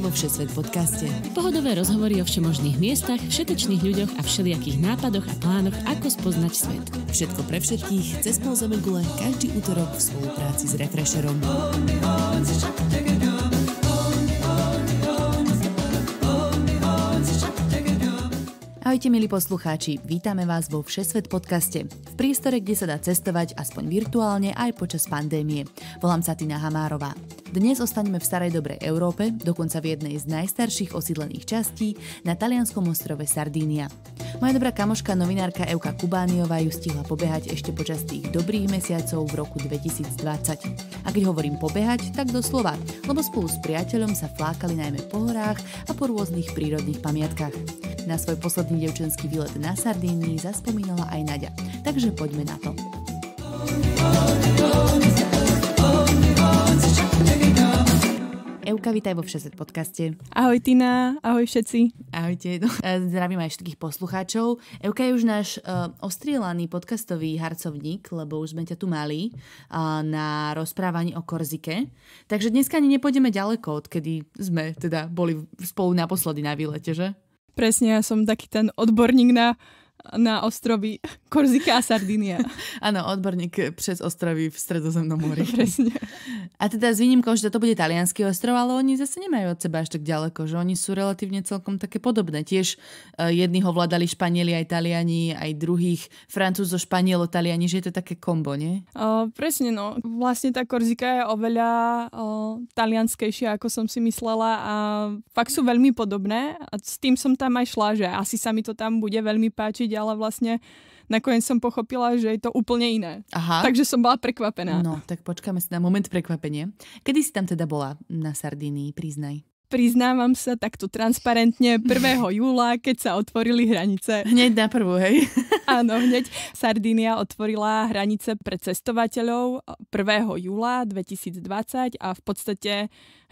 vo Všesvet podcaste. Pohodové rozhovory o všemožných miestach, všetečných ľuďoch a všelijakých nápadoch a plánoch, ako spoznať svet. Všetko pre všetkých cez pol Zemegule každý útorok v spolupráci s Refresherom. Ahojte milí poslucháči, vítame vás vo Všesvet podcaste. V priestore, kde sa dá cestovať aspoň virtuálne aj počas pandémie. Volám sa Tina Hamárová. Dnes ostaneme v starej dobrej Európe, dokonca v jednej z najstarších osídlených častí, na talianskom ostrove Sardínia. Moja dobrá kamoška novinárka Euka Kubániová ju stihla pobehať ešte počas tých dobrých mesiacov v roku 2020. A keď hovorím pobehať, tak doslova, lebo spolu s priateľom sa flákali najmä po horách a po rôznych prírodných pamiatkách. Na svoj posledný devčenský výlet na Sardínii zaspomínala aj Nadia, takže poďme na to. Oh, oh, oh, Euka, vítaj vo Všeset podcaste. Ahoj Tina, ahoj všetci. Ahojte, zdravím aj všetkých poslucháčov. Euka je už náš uh, ostrielaný podcastový harcovník, lebo už sme ťa tu mali uh, na rozprávaní o Korzike. Takže dneska ani nepôjdeme ďaleko, odkedy sme teda boli spolu naposledy na výlete, že? Presne, ja som taký ten odborník na na ostrovy Korzika a Sardinia. Áno, odborník přes ostrovy v stredozemnom mori. Presne. A teda s výnimkou, že to bude talianský ostrov, ale oni zase nemajú od seba až tak ďaleko, že oni sú relatívne celkom také podobné. Tiež eh, ho vládali Španieli a Taliani, aj druhých Francúzo, Španielo, Taliani, že je to také kombo, nie? Uh, presne, no. Vlastne tá Korzika je oveľa uh, talianskejšia, ako som si myslela a fakt sú veľmi podobné. A s tým som tam aj šla, že asi sa mi to tam bude veľmi páčiť robiť, ale vlastne nakoniec som pochopila, že je to úplne iné. Aha. Takže som bola prekvapená. No, tak počkáme si na moment prekvapenie. Kedy si tam teda bola na Sardínii, priznaj? Priznávam sa takto transparentne 1. júla, keď sa otvorili hranice. Hneď na prvú, hej? Áno, hneď Sardínia otvorila hranice pre cestovateľov 1. júla 2020 a v podstate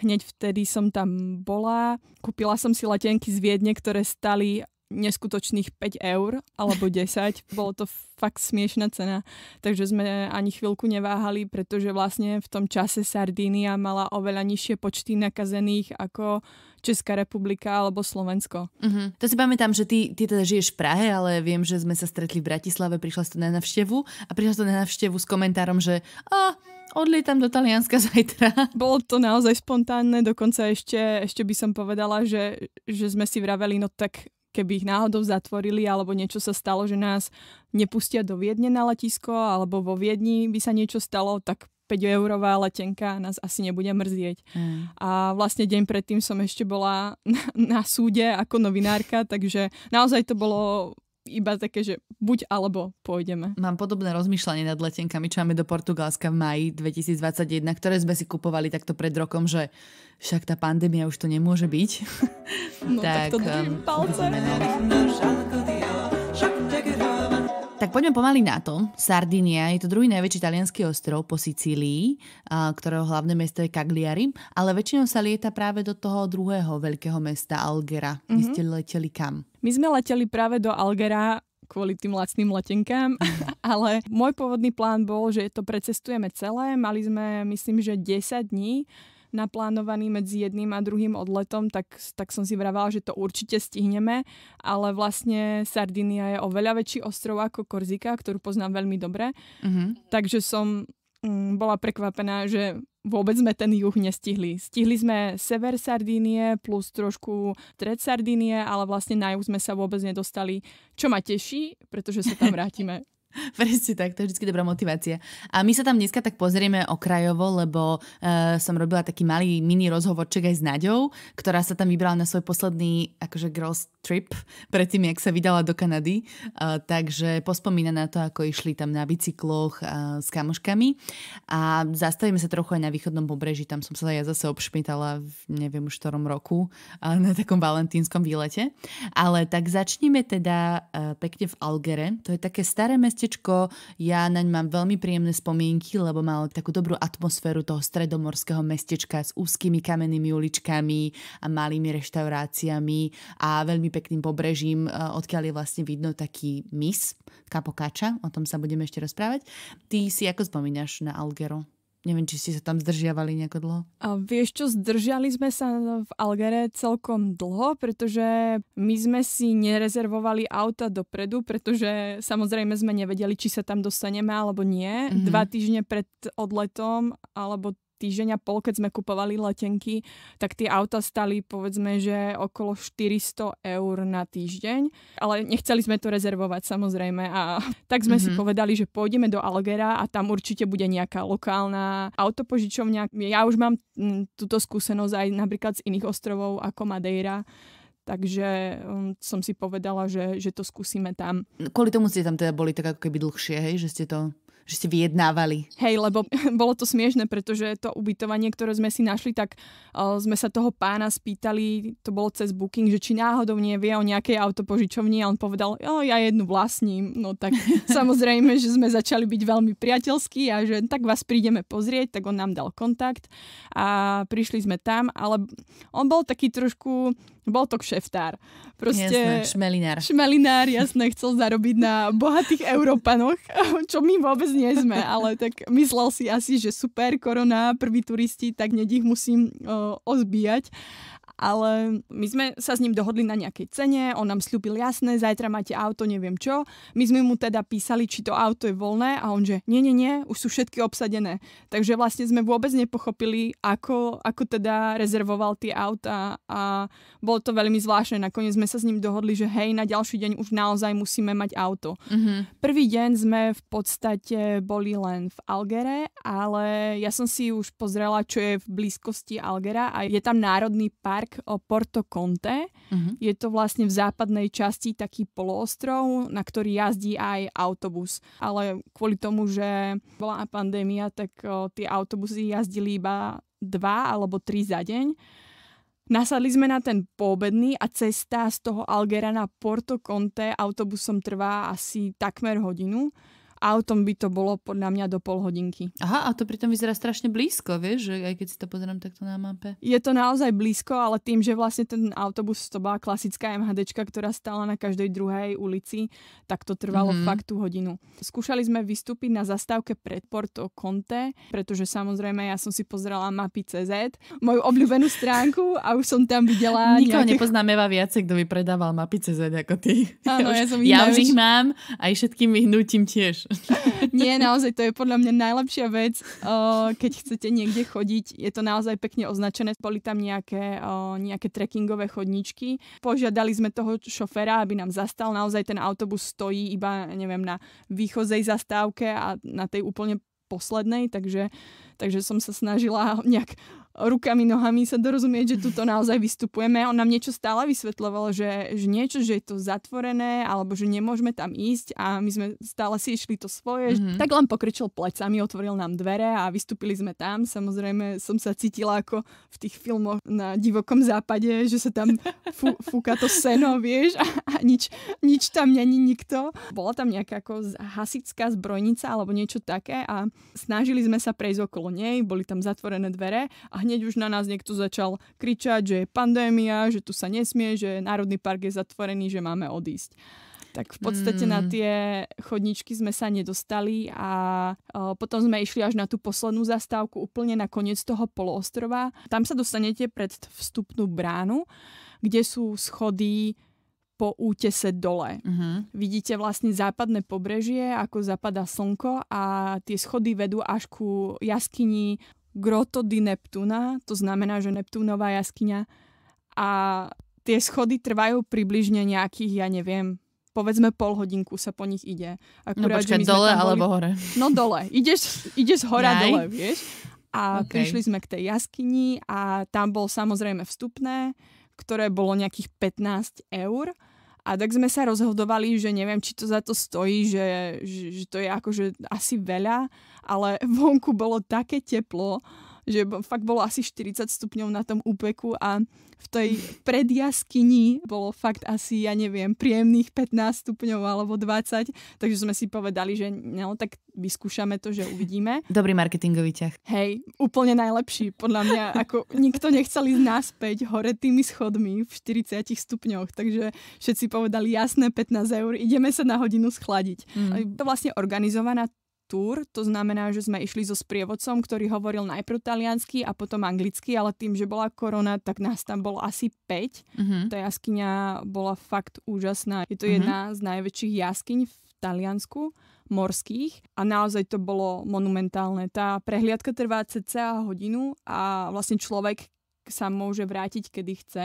hneď vtedy som tam bola. Kúpila som si letenky z Viedne, ktoré stali neskutočných 5 eur alebo 10. Bolo to fakt smiešná cena, takže sme ani chvíľku neváhali, pretože vlastne v tom čase Sardínia mala oveľa nižšie počty nakazených ako Česká republika alebo Slovensko. Uh-huh. To si pamätám, že ty, ty teda žiješ v Prahe, ale viem, že sme sa stretli v Bratislave, prišla si to na navštevu a prišla si to na navštevu s komentárom, že oh, odlietam do Talianska zajtra. Bolo to naozaj spontánne, dokonca ešte, ešte by som povedala, že, že sme si vraveli, no tak keby ich náhodou zatvorili alebo niečo sa stalo, že nás nepustia do Viedne na letisko alebo vo Viedni by sa niečo stalo, tak 5-eurová letenka nás asi nebude mrzieť. Mm. A vlastne deň predtým som ešte bola na, na súde ako novinárka, takže naozaj to bolo iba také, že buď alebo pôjdeme. Mám podobné rozmýšľanie nad letenkami, čo máme do Portugalska v maji 2021, ktoré sme si kupovali takto pred rokom, že však tá pandémia už to nemôže byť. No tak, tak to držím ehm, palce. Um, tak poďme pomaly na to. Sardinia je to druhý najväčší talianský ostrov po Sicílii, ktorého hlavné mesto je Cagliari, ale väčšinou sa lieta práve do toho druhého veľkého mesta Algera. Mm-hmm. ste leteli kam? My sme leteli práve do Algera kvôli tým lacným letenkám, ale môj pôvodný plán bol, že to precestujeme celé. Mali sme, myslím, že 10 dní naplánovaný medzi jedným a druhým odletom, tak, tak som si vravala, že to určite stihneme, ale vlastne Sardinia je oveľa väčší ostrov ako Korzika, ktorú poznám veľmi dobre, mm-hmm. takže som mm, bola prekvapená, že vôbec sme ten juh nestihli. Stihli sme sever Sardínie plus trošku Tred Sardínie, ale vlastne na juh sme sa vôbec nedostali, čo ma teší, pretože sa tam vrátime. Presne tak, to je vždy dobrá motivácia. A my sa tam dneska tak pozrieme okrajovo, lebo uh, som robila taký malý mini rozhovorček aj s Naďou, ktorá sa tam vybrala na svoj posledný akože girls trip predtým, jak sa vydala do Kanady, uh, takže pospomína na to, ako išli tam na bicykloch uh, s kamoškami a zastavíme sa trochu aj na východnom pobreží, tam som sa ja zase obšmitala v neviem už ktorom roku uh, na takom valentínskom výlete, ale tak začneme teda uh, pekne v Algere, to je také staré mestečko, ja naň mám veľmi príjemné spomienky, lebo mal takú dobrú atmosféru toho stredomorského mestečka s úzkými kamennými uličkami a malými reštauráciami a veľmi pekne pekným pobrežím, e, odkiaľ je vlastne vidno taký mis Kapokáča, o tom sa budeme ešte rozprávať. Ty si ako spomínaš na Algero? Neviem, či ste sa tam zdržiavali nejako dlho. A vieš čo, zdržiali sme sa v Algere celkom dlho, pretože my sme si nerezervovali auta dopredu, pretože samozrejme sme nevedeli, či sa tam dostaneme alebo nie. Mm-hmm. Dva týždne pred odletom alebo týždeň a pol, keď sme kupovali letenky, tak tie auta stali povedzme, že okolo 400 eur na týždeň, ale nechceli sme to rezervovať samozrejme a tak sme mm-hmm. si mhm. povedali, že pôjdeme do Algera a tam určite bude nejaká lokálna autopožičovňa. Ja už mám mm, túto skúsenosť aj napríklad z iných ostrovov ako Madeira, Takže mm, som si povedala, že, že to skúsime tam. Kvôli tomu ste tam teda boli tak ako keby dlhšie, hej? Že ste to že ste vyjednávali. Hej, lebo bolo to smiešne, pretože to ubytovanie, ktoré sme si našli, tak uh, sme sa toho pána spýtali, to bolo cez booking, že či náhodou vie o nejakej autopožičovni a on povedal, jo, ja jednu vlastním. No tak samozrejme, že sme začali byť veľmi priateľskí a že tak vás prídeme pozrieť, tak on nám dal kontakt a prišli sme tam, ale on bol taký trošku bol to kšeftár. Proste, jasné, šmelinár. Šmelinár, jasné, chcel zarobiť na bohatých Európanoch, čo my vôbec nie sme, ale tak myslel si asi, že super, korona, prví turisti, tak nedich musím o, ozbíjať ale my sme sa s ním dohodli na nejakej cene, on nám slúbil jasné, zajtra máte auto, neviem čo. My sme mu teda písali, či to auto je voľné a on že nie, nie, nie, už sú všetky obsadené. Takže vlastne sme vôbec nepochopili, ako, ako teda rezervoval tie auta a bolo to veľmi zvláštne. Nakoniec sme sa s ním dohodli, že hej, na ďalší deň už naozaj musíme mať auto. Mm-hmm. Prvý deň sme v podstate boli len v Algere, ale ja som si už pozrela, čo je v blízkosti Algera a je tam národný park o eh, Porto Conte. Uh-huh. Je to vlastne v západnej časti taký poloostrov, na ktorý jazdí aj autobus. Ale kvôli tomu, že bola pandémia, tak o, eh, tie autobusy jazdili iba dva alebo tri za deň. Nasadli sme na ten poobedný a cesta z toho Algera na Porto Conte autobusom trvá asi takmer hodinu. Autom by to bolo podľa mňa do pol hodinky. Aha, a to pritom vyzerá strašne blízko, vieš, že aj keď si to pozerám takto na mape. Je to naozaj blízko, ale tým, že vlastne ten autobus to bola klasická MHD, ktorá stála na každej druhej ulici, tak to trvalo mm-hmm. fakt tú hodinu. Skúšali sme vystúpiť na zastávke pred Porto Conte, pretože samozrejme ja som si pozerala mapy CZ, moju obľúbenú stránku a už som tam videla... Nikoho nejakých... nepoznáme iba viacej, kto by predával mapy CZ ako ty. Áno, ja, už, ja, som ich ja už ich mám aj všetkým vyhnutím tiež. Nie, naozaj to je podľa mňa najlepšia vec, keď chcete niekde chodiť. Je to naozaj pekne označené. Boli tam nejaké, nejaké trekkingové chodničky. Požiadali sme toho šoféra, aby nám zastal. Naozaj ten autobus stojí iba, neviem, na výchozej zastávke a na tej úplne poslednej, takže, takže som sa snažila nejak rukami, nohami sa dorozumieť, že tuto naozaj vystupujeme. On nám niečo stále vysvetľoval, že, že niečo, že je to zatvorené, alebo že nemôžeme tam ísť a my sme stále si išli to svoje. Mm-hmm. Tak len pokričil plecami, otvoril nám dvere a vystúpili sme tam. Samozrejme som sa cítila ako v tých filmoch na divokom západe, že sa tam fú, fúka to seno, vieš, a, a nič, nič tam není nikto. Bola tam nejaká ako hasická zbrojnica alebo niečo také a snažili sme sa prejsť okolo nej, boli tam zatvorené dvere a hneď už na nás niekto začal kričať, že je pandémia, že tu sa nesmie, že Národný park je zatvorený, že máme odísť. Tak v podstate mm. na hmm. tie chodničky sme sa nedostali a potom sme išli až na tú poslednú zastávku úplne na koniec toho poloostrova. Tam sa dostanete pred vstupnú bránu, kde sú schody po útese dole. Mm-hmm. Vidíte vlastne západné pobrežie, ako zapadá slnko a tie schody vedú až ku jaskyni Groto di Neptuna, to znamená, že Neptúnová jaskyňa. A tie schody trvajú približne nejakých, ja neviem, povedzme pol hodinku sa po nich ide. No Akurát, no počkaj, dole boli... alebo hore? No dole. Ideš, ideš hora Jaj. dole, vieš. A okay. prišli sme k tej jaskyni a tam bol samozrejme vstupné, ktoré bolo nejakých 15 eur. A tak sme sa rozhodovali, že neviem, či to za to stojí, že, že, že to je akože asi veľa, ale vonku bolo také teplo, že fakt bolo asi 40 stupňov na tom úpeku a v tej predjaskyni bolo fakt asi, ja neviem, príjemných 15 stupňov alebo 20, takže sme si povedali, že no tak vyskúšame to, že uvidíme. Dobrý marketingový ťah. Hej, úplne najlepší, podľa mňa, ako nikto nechcel ísť naspäť hore tými schodmi v 40 stupňoch, takže všetci povedali jasné 15 eur, ideme sa na hodinu schladiť. Mm. To vlastne organizovaná tour, to znamená, že sme išli so sprievodcom, ktorý hovoril najprv taliansky a potom anglicky, ale tým, že bola korona, tak nás tam bolo asi 5. Uh-huh. Mhm. Tá jaskyňa bola fakt úžasná. Je to uh-huh. jedna z najväčších jaskyň v Taliansku morských a naozaj to bolo monumentálne. Tá prehliadka trvá cca hodinu a vlastne človek sa môže vrátiť, kedy chce.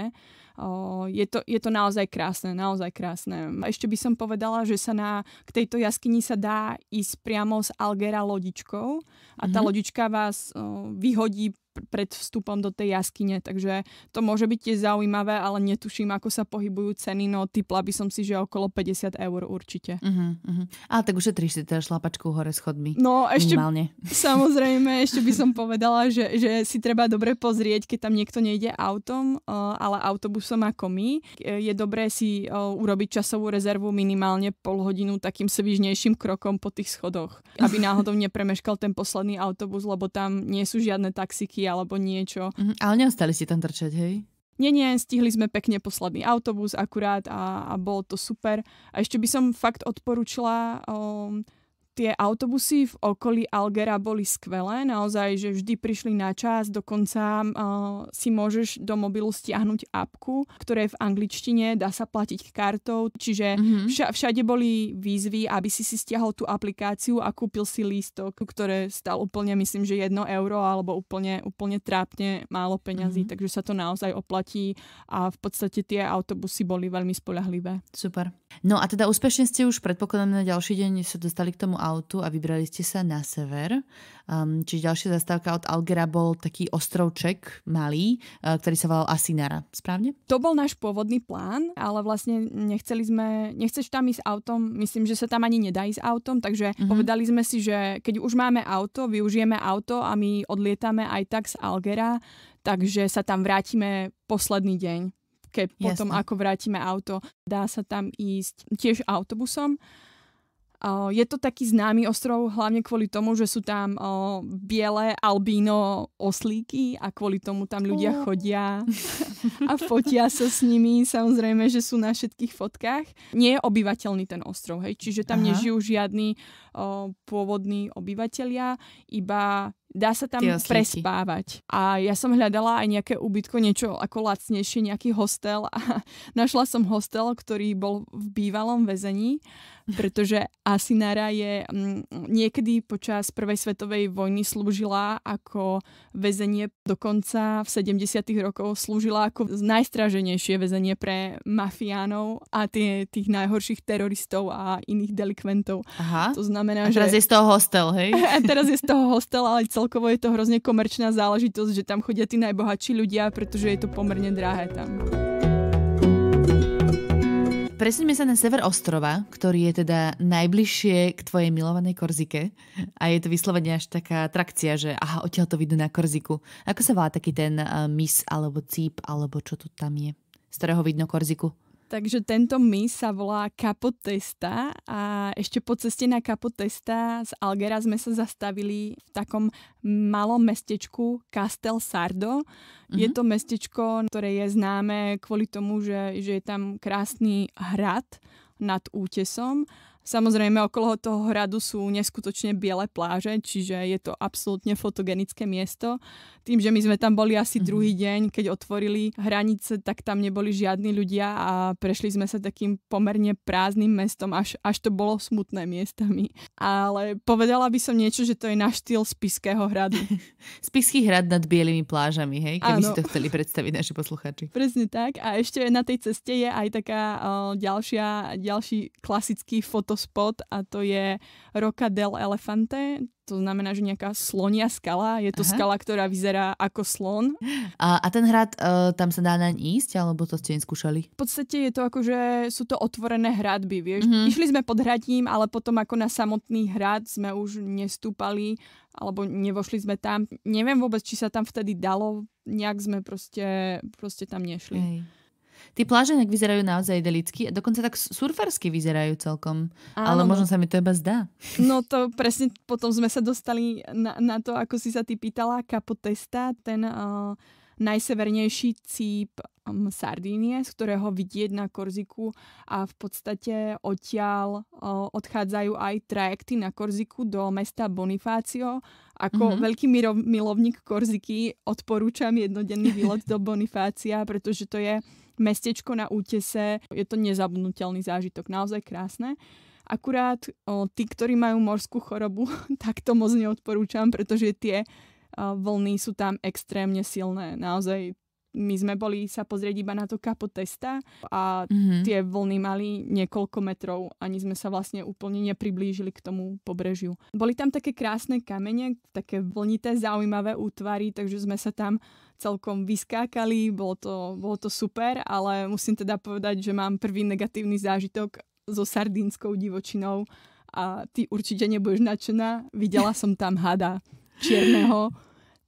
O, je, to, je to naozaj krásne, naozaj krásne. Ešte by som povedala, že sa na, k tejto jaskyni sa dá ísť priamo z Algera lodičkou a tá mm-hmm. lodička vás o, vyhodí pred vstupom do tej jaskyne, takže to môže byť tiež zaujímavé, ale netuším, ako sa pohybujú ceny, no typla by som si, že okolo 50 eur určite. Uh-huh, uh-huh. Ale tak ušetríš si teda šlapačku hore schodmi. No ešte, minimálne. samozrejme, ešte by som povedala, že, že si treba dobre pozrieť, keď tam niekto nejde autom, ale autobus som ako my. Je dobré si urobiť časovú rezervu minimálne pol hodinu takým svižnejším krokom po tých schodoch, aby náhodou nepremeškal ten posledný autobus, lebo tam nie sú žiadne taxiky alebo niečo. Mhm, ale neostali ste tam trčať, hej? Nie, nie, stihli sme pekne posledný autobus akurát a, a bolo to super. A ešte by som fakt odporúčila... Um, tie autobusy v okolí Algera boli skvelé, naozaj, že vždy prišli na čas, dokonca uh, si môžeš do mobilu stiahnuť apku, ktoré je v angličtine, dá sa platiť kartou, čiže mm-hmm. vša- všade boli výzvy, aby si si stiahol tú aplikáciu a kúpil si lístok, ktoré stal úplne, myslím, že jedno euro alebo úplne, úplne trápne málo peňazí, mm-hmm. takže sa to naozaj oplatí a v podstate tie autobusy boli veľmi spolahlivé. Super. No a teda úspešne ste už predpokladané na ďalší deň sa dostali k tomu autu a vybrali ste sa na sever. Um, čiže ďalšia zastávka od Algera bol taký ostrovček malý, uh, ktorý sa volal Asinara, správne? To bol náš pôvodný plán, ale vlastne nechceli sme, nechceš tam ísť autom, myslím, že sa tam ani nedá ísť autom, takže mm-hmm. povedali sme si, že keď už máme auto, využijeme auto a my odlietame aj tak z Algera, takže sa tam vrátime posledný deň keď Jasne. potom ako vrátime auto, dá sa tam ísť tiež autobusom je to taký známy ostrov hlavne kvôli tomu, že sú tam biele albíno oslíky a kvôli tomu tam ľudia chodia a fotia sa s nimi. Samozrejme, že sú na všetkých fotkách. Nie je obyvateľný ten ostrov, hej? čiže tam Aha. nežijú žiadni o, pôvodní obyvateľia, iba dá sa tam prespávať. A ja som hľadala aj nejaké ubytko, niečo ako lacnejšie, nejaký hostel a našla som hostel, ktorý bol v bývalom väzení, pretože Asinara je m, mm, niekedy počas Prvej svetovej vojny slúžila ako väzenie, dokonca v 70. rokoch slúžila ako najstraženejšie väzenie pre mafiánov a tie, tých najhorších teroristov a iných delikventov. Aha. To znamená, znamená, a teraz že... je z toho hostel, hej? A teraz je z toho hostel, ale celkovo je to hrozne komerčná záležitosť, že tam chodia tí najbohatší ľudia, pretože je to pomerne drahé tam. Presuňme sa na sever ostrova, ktorý je teda najbližšie k tvojej milovanej Korzike. A je to vyslovene až taká atrakcia, že aha, odtiaľ to vidú na Korziku. Ako sa volá taký ten uh, mis alebo cíp, alebo čo to tam je, z ktorého vidno Korziku? Takže tento my sa volá Kapotesta a ešte po ceste na Kapotesta z Algera sme sa zastavili v takom malom mestečku Castel Sardo. Mm-hmm. Je mhm. to mestečko, ktoré je známe kvôli tomu, že, že je tam krásny hrad nad útesom Samozrejme, okolo toho hradu sú neskutočne biele pláže, čiže je to absolútne fotogenické miesto. Tým, že my sme tam boli asi mm-hmm. druhý deň, keď otvorili hranice, tak tam neboli žiadni ľudia a prešli sme sa takým pomerne prázdnym mestom, až, až to bolo smutné miestami. Ale povedala by som niečo, že to je na štýl Spiského hradu. Spiský hrad nad bielými plážami, hej? Keby ano. si to chceli predstaviť naši posluchači. Presne tak. A ešte na tej ceste je aj taká o, eh, ďalšia, ďalší klasický foto spot a to je Roca del Elefante, to znamená, že nejaká slonia skala, je to Aha. skala, ktorá vyzerá ako slon. A, a ten hrad, e, tam sa dá naň ísť, alebo to ste neskúšali? V podstate je to ako, že sú to otvorené hradby, vieš. Mm-hmm. Išli sme pod hradím, ale potom ako na samotný hrad sme už nestúpali, alebo nevošli sme tam. Neviem vôbec, či sa tam vtedy dalo, nejak sme proste, proste tam nešli. Hej. Tí pláže nejak vyzerajú naozaj idelicky a dokonca tak surfersky vyzerajú celkom. Áno, Ale no. možno sa mi to iba zdá. No to presne potom sme sa dostali na, na to, ako si sa ty pýtala, Kapotesta, ten uh, najsevernejší cíp um, Sardínie, z ktorého vidieť na Korziku a v podstate odtiaľ uh, odchádzajú aj trajekty na Korziku do mesta Bonifácio. Ako mm-hmm. veľký miro- milovník Korziky odporúčam jednodenný výlet do Bonifácia, pretože to je mestečko na útese. Je to nezabudnutelný zážitok, naozaj krásne. Akurát o, tí, ktorí majú morskú chorobu, tak to moc neodporúčam, pretože tie vlny sú tam extrémne silné. Naozaj my sme boli sa pozrieť iba na to kapo testa a mm-hmm. tie vlny mali niekoľko metrov, ani sme sa vlastne úplne nepriblížili k tomu pobrežiu. Boli tam také krásne kamene, také vlnité, zaujímavé útvary, takže sme sa tam celkom vyskákali, bolo to, bolo to super, ale musím teda povedať, že mám prvý negatívny zážitok so sardínskou divočinou a ty určite nebudeš nadšená, videla som tam hada čierneho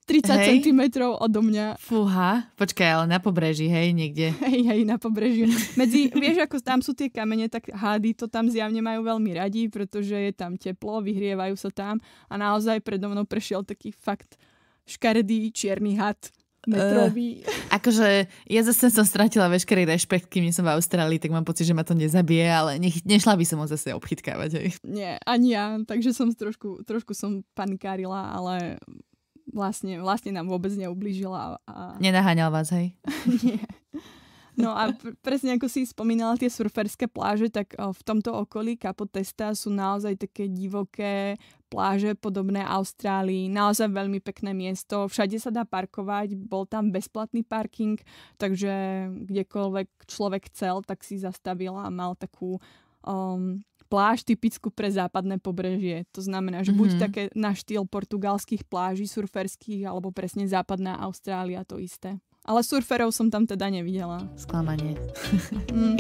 30 hej. cm odo mňa. Fúha, počkaj, ale na pobreží, hej, niekde. Hej, hej, na pobreží. Medzi, vieš, ako tam sú tie kamene, tak hády to tam zjavne majú veľmi radi, pretože je tam teplo, vyhrievajú sa tam a naozaj predo mnou prešiel taký fakt škaredý čierny had eh, metrový. Uh, akože ja zase som stratila veškerý rešpekt, kým nie som v Austrálii, tak mám pocit, že ma to nezabije, ale nech, nešla by som ho zase obchytkávať. Hej. Nie, ani ja, takže som trošku, trošku som panikárila, ale vlastne, vlastne nám vôbec neublížila. A... Nenaháňal vás, hej? Nie. No a pr- presne ako si spomínala tie surferské pláže, tak o, v tomto okolí Kapotesta sú naozaj také divoké pláže podobné Austrálii. Naozaj veľmi pekné miesto. Všade sa dá parkovať, bol tam bezplatný parking, takže kdekoľvek človek chcel, tak si zastavila a mal takú um, pláž typickú pre západné pobrežie. To znamená, že mm-hmm. buď mhm. také na štýl portugalských pláží surferských, alebo presne západná Austrália to isté. Ale surferov som tam teda nevidela. Sklamanie. Mm.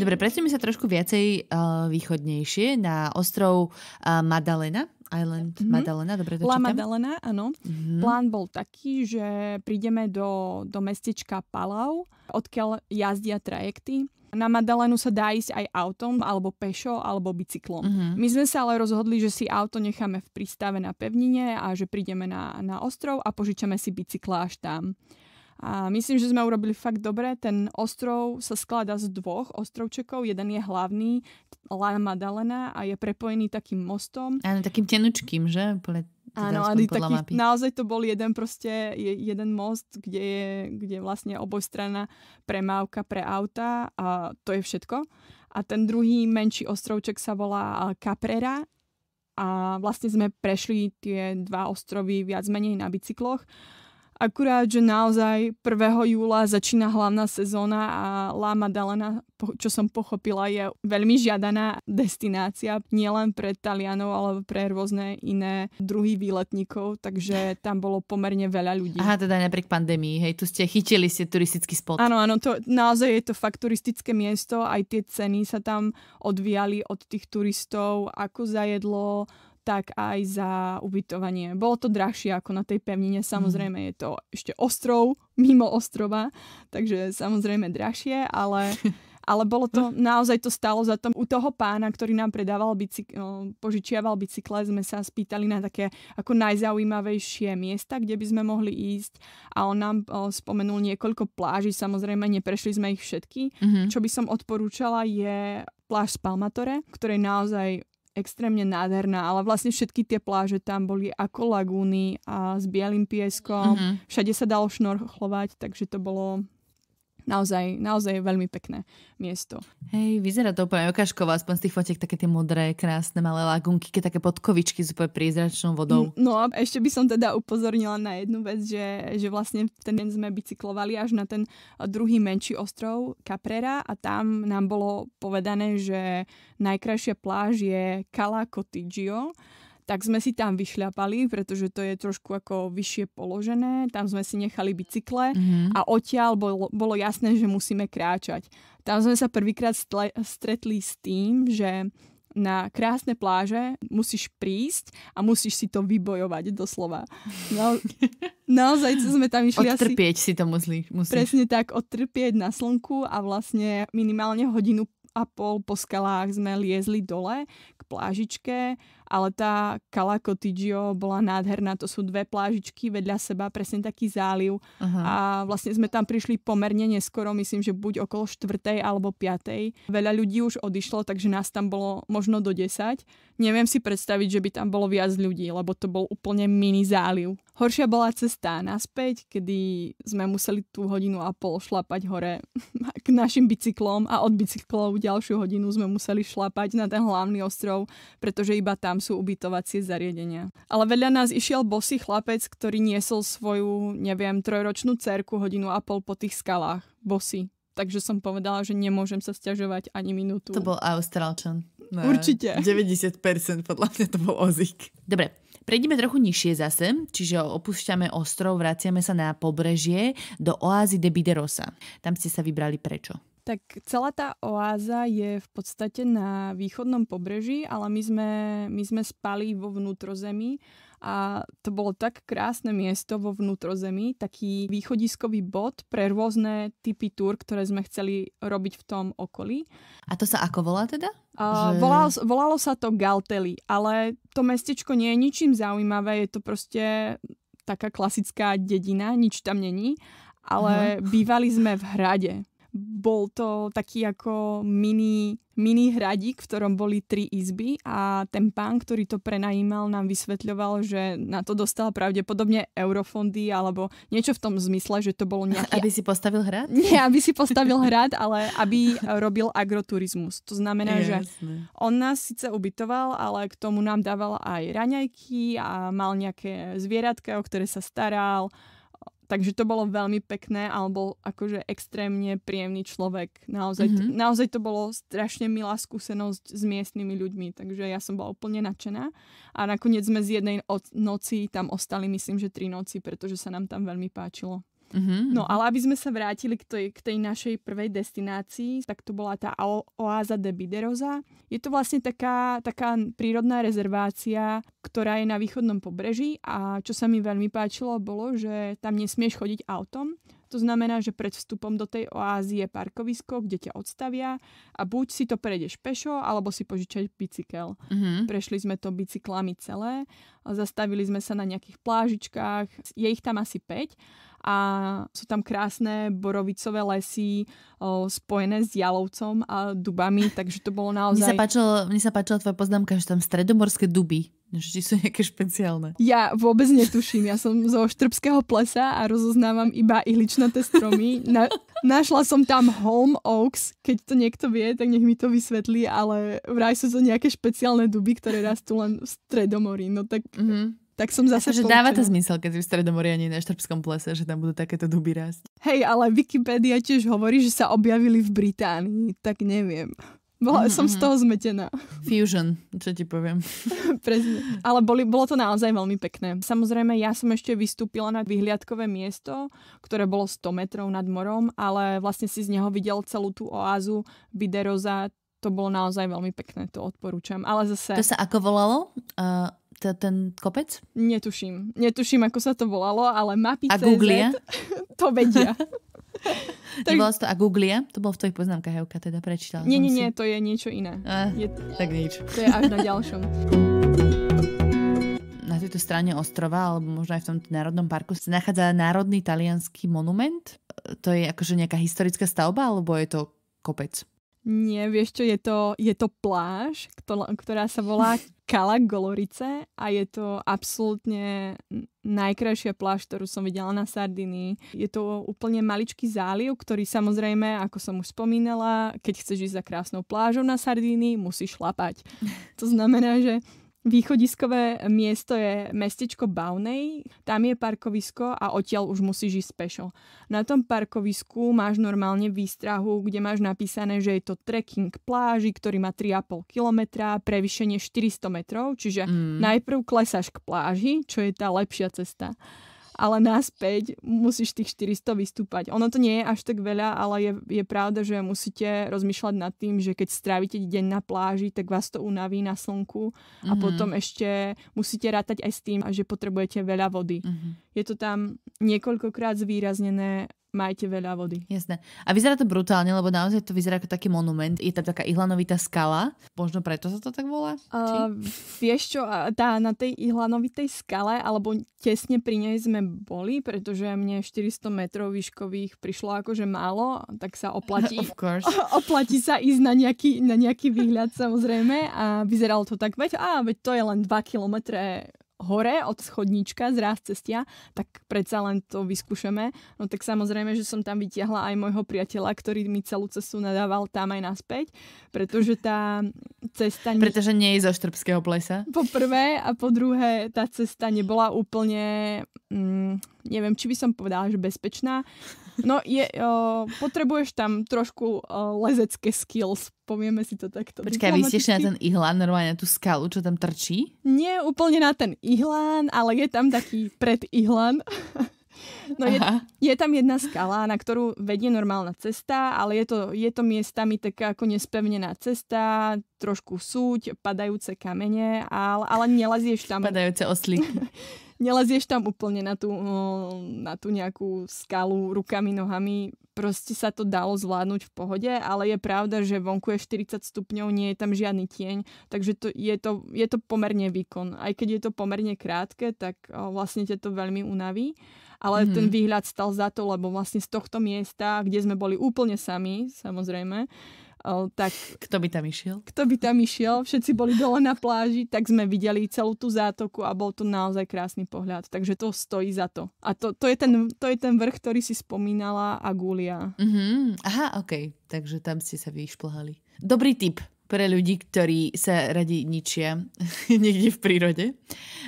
Dobre, predstavme sa trošku viacej uh, východnejšie na ostrov uh, eh, Madalena. Island mm-hmm. Madalena, dobre to La čítam? Madalena, áno. Mm-hmm. Plán bol taký, že prídeme do, do mestečka Palau, odkiaľ jazdia trajekty. Na Madalenu sa dá ísť aj autom, alebo pešo, alebo bicyklom. Mm-hmm. My sme sa ale rozhodli, že si auto necháme v prístave na pevnine a že prídeme na, na ostrov a požičame si bicykla až tam. A myslím, že sme urobili fakt dobre. Ten ostrov sa skladá z dvoch ostrovčekov. Jeden je hlavný, La Madalena a je prepojený takým mostom. Áno, takým tenučkým, že? teda Áno, ale taký, mapy. naozaj to bol jeden proste, jeden most, kde je, kde vlastne obojstrana premávka pre auta a to je všetko. A ten druhý menší ostrovček sa volá Caprera a vlastne sme prešli tie dva ostrovy viac menej na bicykloch Akurát, že naozaj 1. júla začína hlavná sezóna a La Madalena, čo som pochopila, je veľmi žiadaná destinácia nielen pre Talianov, ale pre rôzne iné druhy výletníkov, takže tam bolo pomerne veľa ľudí. Aha, teda napriek pandémii, hej, tu ste chytili ste turistický spot. Áno, áno, to, naozaj je to fakt turistické miesto, aj tie ceny sa tam odvíjali od tých turistov, ako za jedlo, tak aj za ubytovanie. Bolo to drahšie ako na tej pevnine, mhm. samozrejme je to ešte ostrov, mimo ostrova, takže samozrejme drahšie, ale, ale bolo to, naozaj to stalo za to. U toho pána, ktorý nám predával bicykl, no, požičiaval bicykle, sme sa spýtali na také ako najzaujímavejšie miesta, kde by sme mohli ísť a on nám spomenul niekoľko pláží, samozrejme neprešli sme ich všetky. Mm-hmm. Čo by som odporúčala je pláž z Palmatore, je naozaj extrémne nádherná, ale vlastne všetky tie pláže tam boli ako lagúny a s bielým pieskom. Uh-huh. Všade sa dalo šnorchlovať, takže to bolo naozaj, naozaj veľmi pekné miesto. Hej, vyzerá to úplne okaškovo, aspoň z tých fotiek také tie modré, krásne malé lagunky, také podkovičky s úplne prízračnou vodou. No a ešte by som teda upozornila na jednu vec, že, že vlastne v ten deň sme bicyklovali až na ten druhý menší ostrov Caprera a tam nám bolo povedané, že najkrajšia pláž je Cala Cotigio tak sme si tam vyšľapali, pretože to je trošku ako vyššie položené, tam sme si nechali bicykle mm-hmm. a odtiaľ bolo, bolo jasné, že musíme kráčať. Tam sme sa prvýkrát stle, stretli s tým, že na krásne pláže musíš prísť a musíš si to vybojovať doslova. No, naozaj sme tam išli Odtrpieť asi, si to musíš. Presne tak, odtrpieť na slnku a vlastne minimálne hodinu a pol po skalách sme liezli dole k plážičke ale tá Cala Cotigio bola nádherná. To sú dve plážičky vedľa seba, presne taký záliv. Aha. A vlastne sme tam prišli pomerne neskoro, myslím, že buď okolo 4. alebo 5. Veľa ľudí už odišlo, takže nás tam bolo možno do 10. Neviem si predstaviť, že by tam bolo viac ľudí, lebo to bol úplne mini záliv. Horšia bola cesta naspäť, kedy sme museli tú hodinu a pol šlapať hore k našim bicyklom a od bicyklov ďalšiu hodinu sme museli šlapať na ten hlavný ostrov, pretože iba tam tam sú ubytovacie zariadenia. Ale vedľa nás išiel bosý chlapec, ktorý niesol svoju, neviem, trojročnú cerku hodinu a pol po tých skalách. Bosý. Takže som povedala, že nemôžem sa sťažovať ani minútu. To bol Austrálčan. No, Určite. 90% podľa mňa to bol Ozik. Dobre, Prejdeme trochu nižšie zase, čiže opúšťame ostrov, vraciame sa na pobrežie do oázy de Biderosa. Tam ste sa vybrali prečo? Tak celá tá oáza je v podstate na východnom pobreží, ale my sme, my sme spali vo vnútrozemí a to bolo tak krásne miesto vo vnútrozemí, taký východiskový bod pre rôzne typy túr, ktoré sme chceli robiť v tom okolí. A to sa ako volá teda? Uh, že... volalo, volalo sa to Galteli, ale to mestečko nie je ničím zaujímavé, je to proste taká klasická dedina, nič tam není, ale bývali sme v hrade bol to taký ako mini, mini hradík, v ktorom boli tri izby a ten pán, ktorý to prenajímal, nám vysvetľoval, že na to dostal pravdepodobne eurofondy alebo niečo v tom zmysle, že to bolo nejaké... Aby si postavil hrad? Nie, aby si postavil hrad, ale aby robil agroturizmus. To znamená, Jasne. že on nás síce ubytoval, ale k tomu nám dával aj raňajky a mal nejaké zvieratka, o ktoré sa staral takže to bolo veľmi pekné, alebo akože extrémne príjemný človek. Naozaj, mm-hmm. naozaj to bolo strašne milá skúsenosť s miestnymi ľuďmi, takže ja som bola úplne nadšená. A nakoniec sme z jednej noci tam ostali, myslím, že tri noci, pretože sa nám tam veľmi páčilo. Mm-hmm. No ale aby sme sa vrátili k tej, k tej našej prvej destinácii, tak to bola tá oáza de Bideroza. Je to vlastne taká, taká prírodná rezervácia, ktorá je na východnom pobreží a čo sa mi veľmi páčilo bolo, že tam nesmieš chodiť autom, to znamená, že pred vstupom do tej oázy je parkovisko, kde ťa odstavia a buď si to prejdeš pešo, alebo si požičať bicykel. Mm-hmm. Prešli sme to bicyklami celé, zastavili sme sa na nejakých plážičkách, je ich tam asi 5 a sú tam krásne borovicové lesy o, spojené s jalovcom a dubami, takže to bolo naozaj... Mne sa, páčilo, mne sa páčila tvoja poznámka, že tam stredomorské duby. Či sú nejaké špeciálne? Ja vôbec netuším. Ja som zo štrbského plesa a rozoznávam iba ihličnaté stromy. Na, našla som tam Home Oaks. Keď to niekto vie, tak nech mi to vysvetlí, ale vraj sú to nejaké špeciálne duby, ktoré rastú len v Stredomorí. No tak mm-hmm tak som zase... Že dáva to zmysel, keď si v Stredomoriani na Štrbskom plese, že tam budú takéto duby rásť. Hej, ale Wikipedia tiež hovorí, že sa objavili v Británii, tak neviem. Bola, mm-hmm. som z mhm. toho zmetená. Fusion, čo ti poviem. Presne. Ale boli, bolo to naozaj veľmi pekné. Samozrejme, ja som ešte vystúpila na vyhliadkové miesto, ktoré bolo 100 metrov nad morom, ale vlastne si z neho videl celú tú oázu Bideroza. To bolo naozaj veľmi pekné, to odporúčam. Ale zase... To sa ako volalo? Uh ten kopec? Netuším. Netuším, ako sa to volalo, ale mapy A Google? to vedia. tak... Nebolo to a Google? To bolo v tvojich poznámkach, Heuka, teda prečítala. Nie, nie, si... nie, to je niečo iné. Ah, je... Tak nič. To je až na ďalšom. Na tejto strane ostrova, alebo možno aj v tomto národnom parku, sa nachádza národný talianský monument. To je akože nejaká historická stavba, alebo je to kopec? Nie, vieš čo, je to, je to pláž, ktorá sa volá Kala Golorice a je to absolútne najkrajšia pláž, ktorú som videla na Sardiny. Je to úplne maličký záliv, ktorý samozrejme, ako som už spomínala, keď chceš ísť za krásnou plážou na Sardiny, musíš šlapať. To znamená, že Východiskové miesto je mestečko Baunej, tam je parkovisko a odtiaľ už musíš ísť pešo. Na tom parkovisku máš normálne výstrahu, kde máš napísané, že je to trekking pláži, ktorý má 3,5 kilometra, prevýšenie 400 metrov, čiže mm. najprv klesáš k pláži, čo je tá lepšia cesta ale náspäť musíš tých 400 vystúpať. Ono to nie je až tak veľa, ale je, je pravda, že musíte rozmýšľať nad tým, že keď strávite deň na pláži, tak vás to unaví na slnku a mm-hmm. potom ešte musíte rátať aj s tým, že potrebujete veľa vody. Mm-hmm. Je to tam niekoľkokrát zvýraznené, majte veľa vody. Jasné. A vyzerá to brutálne, lebo naozaj to vyzerá ako taký monument. Je tam taká ihlanovitá skala. Možno preto sa to tak volá? Uh, vieš čo, tá na tej ihlanovitej skale, alebo tesne pri nej sme boli, pretože mne 400 metrov výškových prišlo akože málo, tak sa oplatí. of course. oplatí sa ísť na nejaký, na nejaký výhľad samozrejme a vyzeralo to tak, veď, á, veď to je len 2 kilometre hore od schodníčka z ráz cestia, tak predsa len to vyskúšame. No tak samozrejme, že som tam vytiahla aj môjho priateľa, ktorý mi celú cestu nadával tam aj naspäť, pretože tá cesta... Ne... Pretože nie je zo Štrbského plesa. Po prvé a po druhé, tá cesta nebola úplne... Mm, neviem, či by som povedala, že bezpečná, No je, uh, potrebuješ tam trošku uh, lezecké skills, povieme si to takto. Počkaj, vy ste na ten ihlán, normálne na tú skalu, čo tam trčí? Nie úplne na ten ihlán, ale je tam taký ihlán. No je, je tam jedna skala, na ktorú vedie normálna cesta, ale je to, je to miestami taká ako nespevnená cesta, trošku súť, padajúce kamene, ale, ale nelazieš tam. Padajúce oslíky. nelezieš tam úplne na tú, na tú nejakú skalu rukami, nohami. Proste sa to dalo zvládnuť v pohode, ale je pravda, že vonku je 40 stupňov, nie je tam žiadny tieň, takže to, je, to, je to pomerne výkon. Aj keď je to pomerne krátke, tak vlastne ťa to veľmi unaví ale mm. ten výhľad stal za to, lebo vlastne z tohto miesta, kde sme boli úplne sami, samozrejme, tak... Kto by tam išiel? Kto by tam išiel? Všetci boli dole na pláži, tak sme videli celú tú zátoku a bol to naozaj krásny pohľad. Takže to stojí za to. A to, to, je, ten, to je ten vrch, ktorý si spomínala, Agulia. Mm-hmm. Aha, ok. Takže tam ste sa vyšplhali. Dobrý tip pre ľudí, ktorí sa radi ničia niekde v prírode.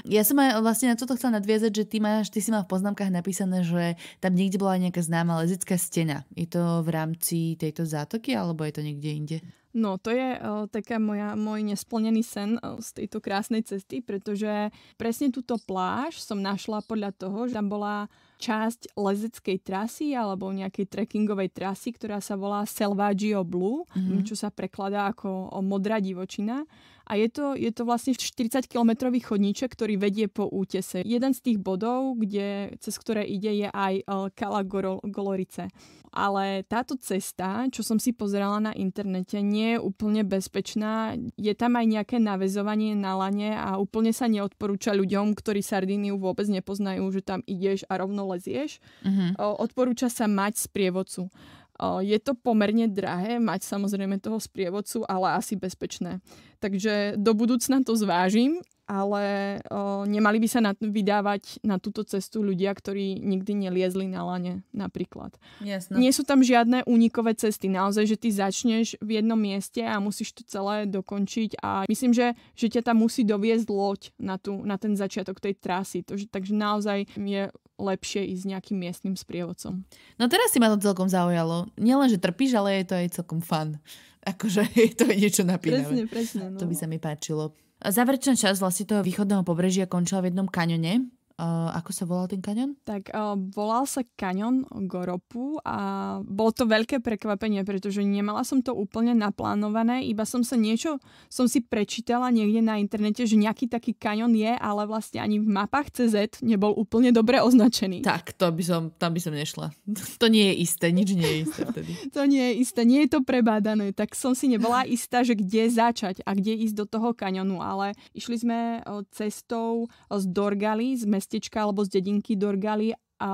Ja som aj vlastne na toto chcela nadviazať, že ty, máš, ty si má v poznámkach napísané, že tam niekde bola nejaká známa lezická stena. Je to v rámci tejto zátoky alebo je to niekde inde? No to je uh, taká moja, môj nesplnený sen uh, z tejto krásnej cesty, pretože presne túto pláž som našla podľa toho, že tam bola časť lezeckej trasy alebo nejakej trekkingovej trasy, ktorá sa volá Selvaggio Blue, mm-hmm. čo sa prekladá ako modrá divočina. A je to, je to vlastne 40-kilometrový chodníček, ktorý vedie po útese. Jeden z tých bodov, kde, cez ktoré ide, je aj e, Kala Golorice. Ale táto cesta, čo som si pozerala na internete, nie je úplne bezpečná. Je tam aj nejaké navezovanie na lane a úplne sa neodporúča ľuďom, ktorí Sardíniu vôbec nepoznajú, že tam ideš a rovno lezieš. Uh-huh. Odporúča sa mať sprievodcu. Eh, je to pomerne drahé mať samozrejme toho sprievodcu, ale asi bezpečné. Takže do budúcna to zvážim, ale eh, nemali by sa na, vydávať na túto cestu ľudia, ktorí nikdy neliezli na lane napríklad. Jasne. Nie sú tam žiadne únikové cesty. Naozaj, že ty začneš v jednom mieste a musíš to celé dokončiť a myslím, že, že ťa tam musí doviezť loď na, tú, na ten začiatok tej trasy. To, že, takže naozaj je lepšie ísť nejakým miestnym sprievodcom. No teraz si ma to celkom zaujalo. Nielen, že trpíš, ale je to aj celkom fun. Akože je to niečo napínavé. Presne, presne. No. To by sa mi páčilo. Záverečná časť vlastne toho východného pobrežia končila v jednom kaňone, ako sa volal ten kaňon? Tak uh, volal sa kaňon Goropu a bolo to veľké prekvapenie, pretože nemala som to úplne naplánované, iba som sa niečo, som si prečítala niekde na internete, že nejaký taký kaňon je, ale vlastne ani v mapách CZ nebol úplne dobre označený. Tak, to by som, tam by som nešla. to nie je isté, nič nie je isté vtedy. to nie je isté, nie je to prebádané, tak som si nebola istá, že kde začať a kde ísť do toho kaňonu, ale išli sme e, cestou z Dorgali, z mesta mestečka alebo z dedinky Dorgali a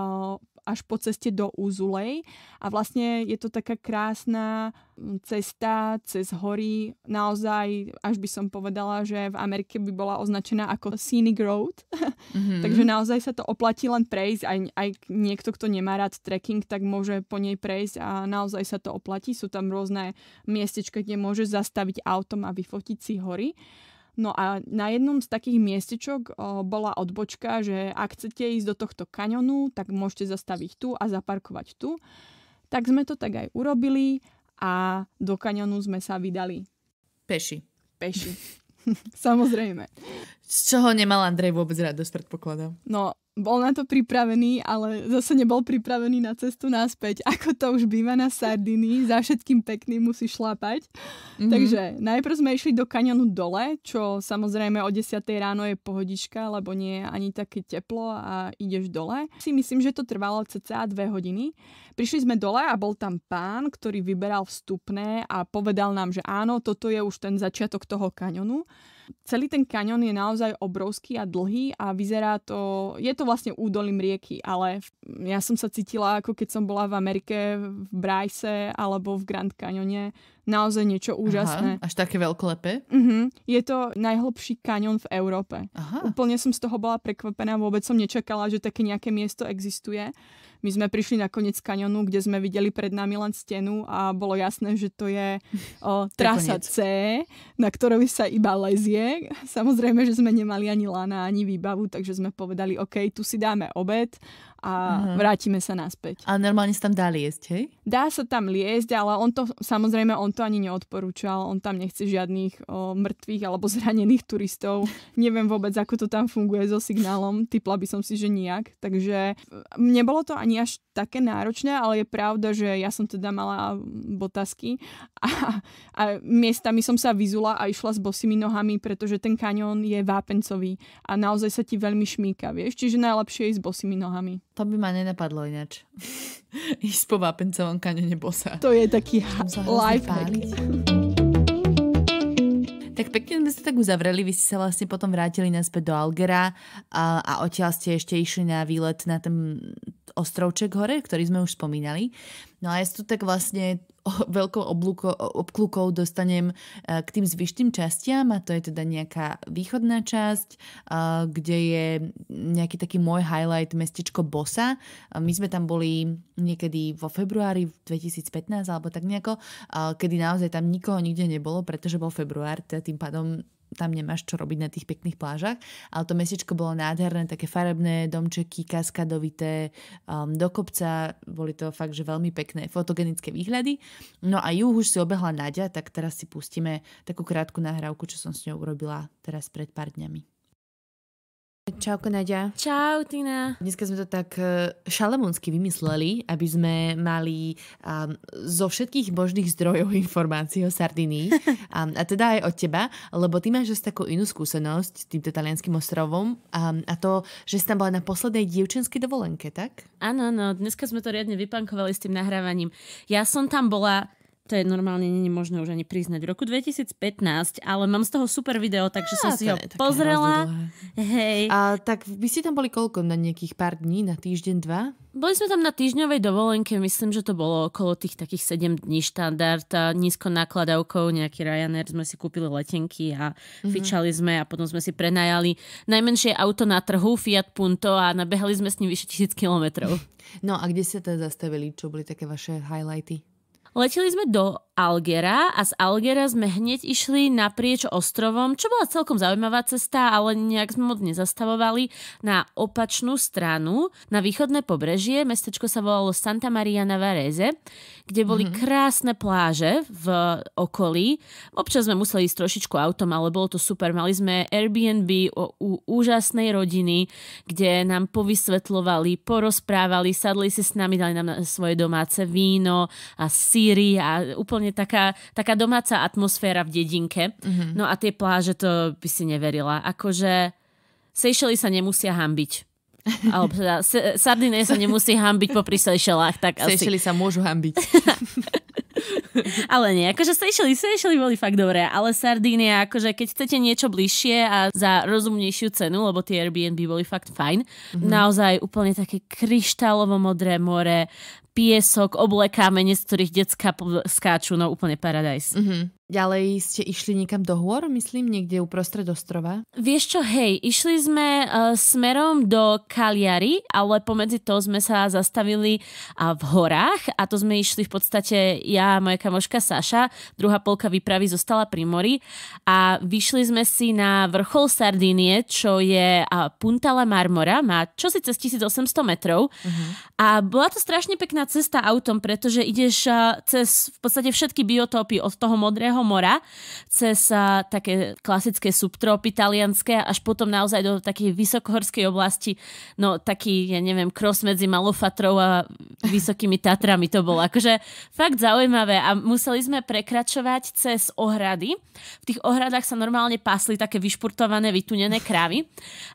až po ceste do Úzulej. A vlastne je to taká krásna mm, cesta cez hory. Naozaj, až by som povedala, že v Amerike by bola označená ako scenic road. Mm-hmm. Takže naozaj sa to oplatí len prejsť. Aj, aj niekto, kto nemá rád trekking, tak môže po nej prejsť a naozaj sa to oplatí. Sú tam rôzne miestečka, kde môže zastaviť autom a vyfotiť si hory. No a na jednom z takých miestečok o, bola odbočka, že ak chcete ísť do tohto kaňonu, tak môžete zastaviť tu a zaparkovať tu. Tak sme to tak aj urobili a do kaňonu sme sa vydali. Peši. Peši. Samozrejme. Z čoho nemal Andrej vôbec radosť, predpokladám. No, bol na to pripravený, ale zase nebol pripravený na cestu naspäť. Ako to už býva na Sardiny, za všetkým pekným musí šlapať. Mm-hmm. Takže najprv sme išli do kanionu dole, čo samozrejme o 10 ráno je pohodička, lebo nie je ani také teplo a ideš dole. Si myslím, že to trvalo cca 2 hodiny. Prišli sme dole a bol tam pán, ktorý vyberal vstupné a povedal nám, že áno, toto je už ten začiatok toho kanionu. Celý ten kaňon je naozaj obrovský a dlhý a vyzerá to, je to vlastne údolím rieky, ale ja som sa cítila ako keď som bola v Amerike, v Bryce alebo v Grand Canyone, naozaj niečo úžasné. Aha, až také veľkolepé? Uh-huh. Je to najhlbší kaňon v Európe. Aha. Úplne som z toho bola prekvapená, vôbec som nečakala, že také nejaké miesto existuje. My sme prišli na koniec kanionu, kde sme videli pred nami len stenu a bolo jasné, že to je o, trasa C, na ktorej sa iba lezie. Samozrejme, že sme nemali ani lana, ani výbavu, takže sme povedali, OK, tu si dáme obed a uh-huh. vrátime sa naspäť. A normálne sa tam dá liesť, hej? Dá sa tam liesť, ale on to, samozrejme, on to ani neodporúčal. On tam nechce žiadnych o, mŕtvych alebo zranených turistov. Neviem vôbec, ako to tam funguje so signálom. Typla by som si, že nijak. Takže e, nebolo to ani až také náročné, ale je pravda, že ja som teda mala botasky a, a miestami som sa vyzula a išla s bosými nohami, pretože ten kanión je vápencový a naozaj sa ti veľmi šmíka, vieš? Čiže najlepšie ísť s bosými nohami. To by ma nenapadlo ináč. Ísť po vápencovom kaňone bosa. To je taký lifehack. Tak pekne sme sa tak uzavreli, vy ste sa vlastne potom vrátili naspäť do Algera a, a odtiaľ ste ešte išli na výlet na ten ostrovček hore, ktorý sme už spomínali. No a ja tu tak vlastne veľkou oblúko, obklúkou dostanem e, k tým zvyšným častiam a to je teda nejaká východná časť, e, kde je nejaký taký môj highlight mestečko Bosa. E, my sme tam boli niekedy vo februári 2015 alebo tak nejako, kedy naozaj tam nikoho nikde nebolo, pretože bol február, teda tým pádom tam nemáš čo robiť na tých pekných plážach. Ale to mestečko bolo nádherné, také farebné domčeky, kaskadovité, um, do kopca, boli to fakt, že veľmi pekné fotogenické výhľady. No a juh už si obehla Nadia, tak teraz si pustíme takú krátku nahrávku, čo som s ňou urobila teraz pred pár dňami. Čau Nadia. Čau, Tina. Dneska sme to tak e, šalamonsky vymysleli, aby sme mali um, zo všetkých možných zdrojov informácií o Sardinii. um, a teda aj od teba, lebo ty máš zase takú inú skúsenosť s týmto talianským ostrovom um, a to, že si tam bola na poslednej dievčenskej dovolenke, tak? Áno, no, Dneska sme to riadne vypankovali s tým nahrávaním. Ja som tam bola to je normálne není možné už ani priznať. V roku 2015, ale mám z toho super video, takže Á, som si ho pozrela. Hej. A tak by ste tam boli koľko? Na nejakých pár dní? Na týždeň, dva? Boli sme tam na týždňovej dovolenke, myslím, že to bolo okolo tých takých 7 dní štandard, a nízko nákladavkov, nejaký Ryanair, sme si kúpili letenky a mm-hmm. fičali sme a potom sme si prenajali najmenšie auto na trhu, Fiat Punto a nabehali sme s ním vyše tisíc kilometrov. No a kde ste teda zastavili? Čo boli také vaše highlighty? Leteli sme do Algera a z Algera sme hneď išli naprieč ostrovom, čo bola celkom zaujímavá cesta, ale nejak sme moc nezastavovali, na opačnú stranu, na východné pobrežie. Mestečko sa volalo Santa Maria na Vareze, kde boli mm-hmm. krásne pláže v okolí. Občas sme museli ísť trošičku autom, ale bolo to super. Mali sme Airbnb o, u úžasnej rodiny, kde nám povysvetľovali, porozprávali, sadli si s nami, dali nám svoje domáce víno a síry a úplne úplne taká, taká domáca atmosféra v dedinke. Mm-hmm. No a tie pláže, to by si neverila. Akože Seychely sa nemusia hambiť. Alebo teda, Sardinie sa nemusí hambiť po pri Seychellách, tak sa môžu hambiť. ale nie, akože Seychely, Seychely boli fakt dobré, ale Sardínia, akože keď chcete niečo bližšie a za rozumnejšiu cenu, lebo tie Airbnb boli fakt fajn, mm-hmm. naozaj úplne také kryštálovo modré more, piesok, oblekáme, z ktorých decka skáču, no úplne paradajs. Mm-hmm. Ďalej ste išli niekam do hôr, myslím, niekde uprostred ostrova? Vieš čo, hej, išli sme uh, smerom do Kaliary, ale pomedzi to sme sa zastavili uh, v horách a to sme išli v podstate ja a moja kamoška Saša, druhá polka výpravy zostala pri mori a vyšli sme si na vrchol Sardínie, čo je uh, Puntala Marmora, má čo si cez 1800 metrov uh-huh. a bola to strašne pekná cesta autom, pretože ideš uh, cez v podstate všetky biotópy od toho modrého Čierneho mora cez také klasické subtropy talianské až potom naozaj do takej vysokohorskej oblasti, no taký, ja neviem, cross medzi Malofatrou a Vysokými Tatrami to bolo. Akože fakt zaujímavé a museli sme prekračovať cez ohrady. V tých ohradách sa normálne pásli také vyšpurtované, vytunené krávy,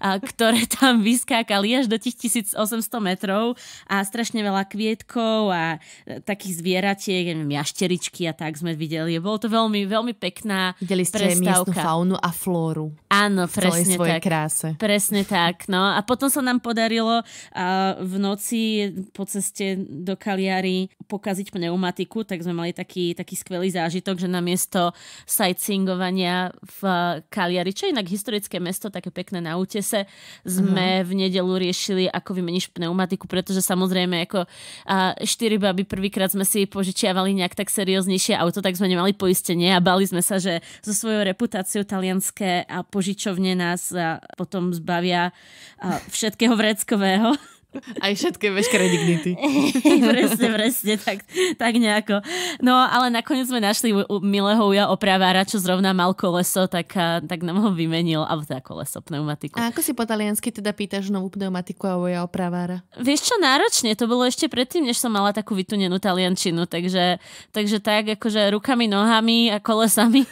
a, ktoré tam vyskákali až do tých 1800 metrov a strašne veľa kvietkov a e, takých zvieratiek, neviem, jašteričky a tak sme videli. Bolo to veľmi veľmi, veľmi pekná Videli ste prestávka. faunu a flóru. Áno, presne tak. kráse. Presne tak. No a potom sa nám podarilo uh, v noci po ceste do Kaliary pokaziť pneumatiku, tak sme mali taký, taký skvelý zážitok, že na miesto sightseeingovania v Kaliari, čo je inak historické mesto, také pekné na útese, sme uh-huh. v nedelu riešili, ako vymeníš pneumatiku, pretože samozrejme ako uh, štyri baby prvýkrát sme si požičiavali nejak tak serióznejšie auto, tak sme nemali poistenie nie a bali sme sa, že so svojou reputáciou talianské a požičovne nás potom zbavia všetkého vreckového. Aj všetké veškeré dignity. presne, presne, tak, tak nejako. No ale nakoniec sme našli milého uja opravára, čo zrovna mal koleso, tak, tak nám ho vymenil, alebo teda koleso, pneumatiku. A ako si po taliansky teda pýtaš novú pneumatiku a uja opravára? Vieš čo, náročne, to bolo ešte predtým, než som mala takú vytunenú taliančinu, takže, takže tak, akože rukami, nohami a kolesami.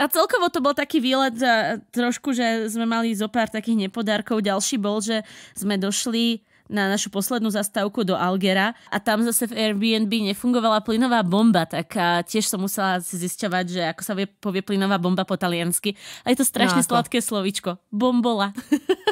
A celkovo to bol taký výlet trošku, že sme mali zo pár takých nepodárkov. Ďalší bol, že sme došli na našu poslednú zastávku do Algera a tam zase v Airbnb nefungovala plynová bomba, tak a tiež som musela si zisťovať, že ako sa vie, povie plynová bomba po taliansky. A je to strašne no, sladké slovičko. Bombola.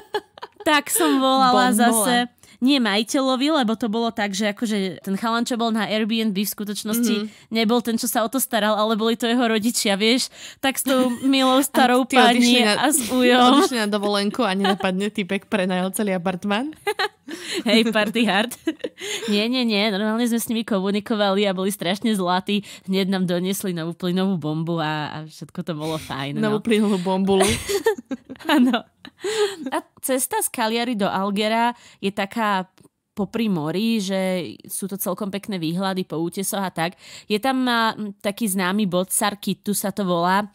tak som volala bombola. zase nie majiteľovi, lebo to bolo tak, že akože ten chalan, čo bol na Airbnb v skutočnosti mm-hmm. nebol ten, čo sa o to staral, ale boli to jeho rodičia, vieš, tak s tou milou starou pani na, a s ujom. Odišli na dovolenku a nenapadne typek prenajal celý apartman. Hej, party hard. nie, nie, nie, normálne sme s nimi komunikovali a boli strašne zlatí. Hneď nám doniesli novú plynovú bombu a, a všetko to bolo fajn. Novú no. plynovú bombulu. Áno. A cesta z Kaliary do Algera je taká popri mori, že sú to celkom pekné výhľady po útesoch a tak. Je tam taký známy bod, Sarkitu sa to volá,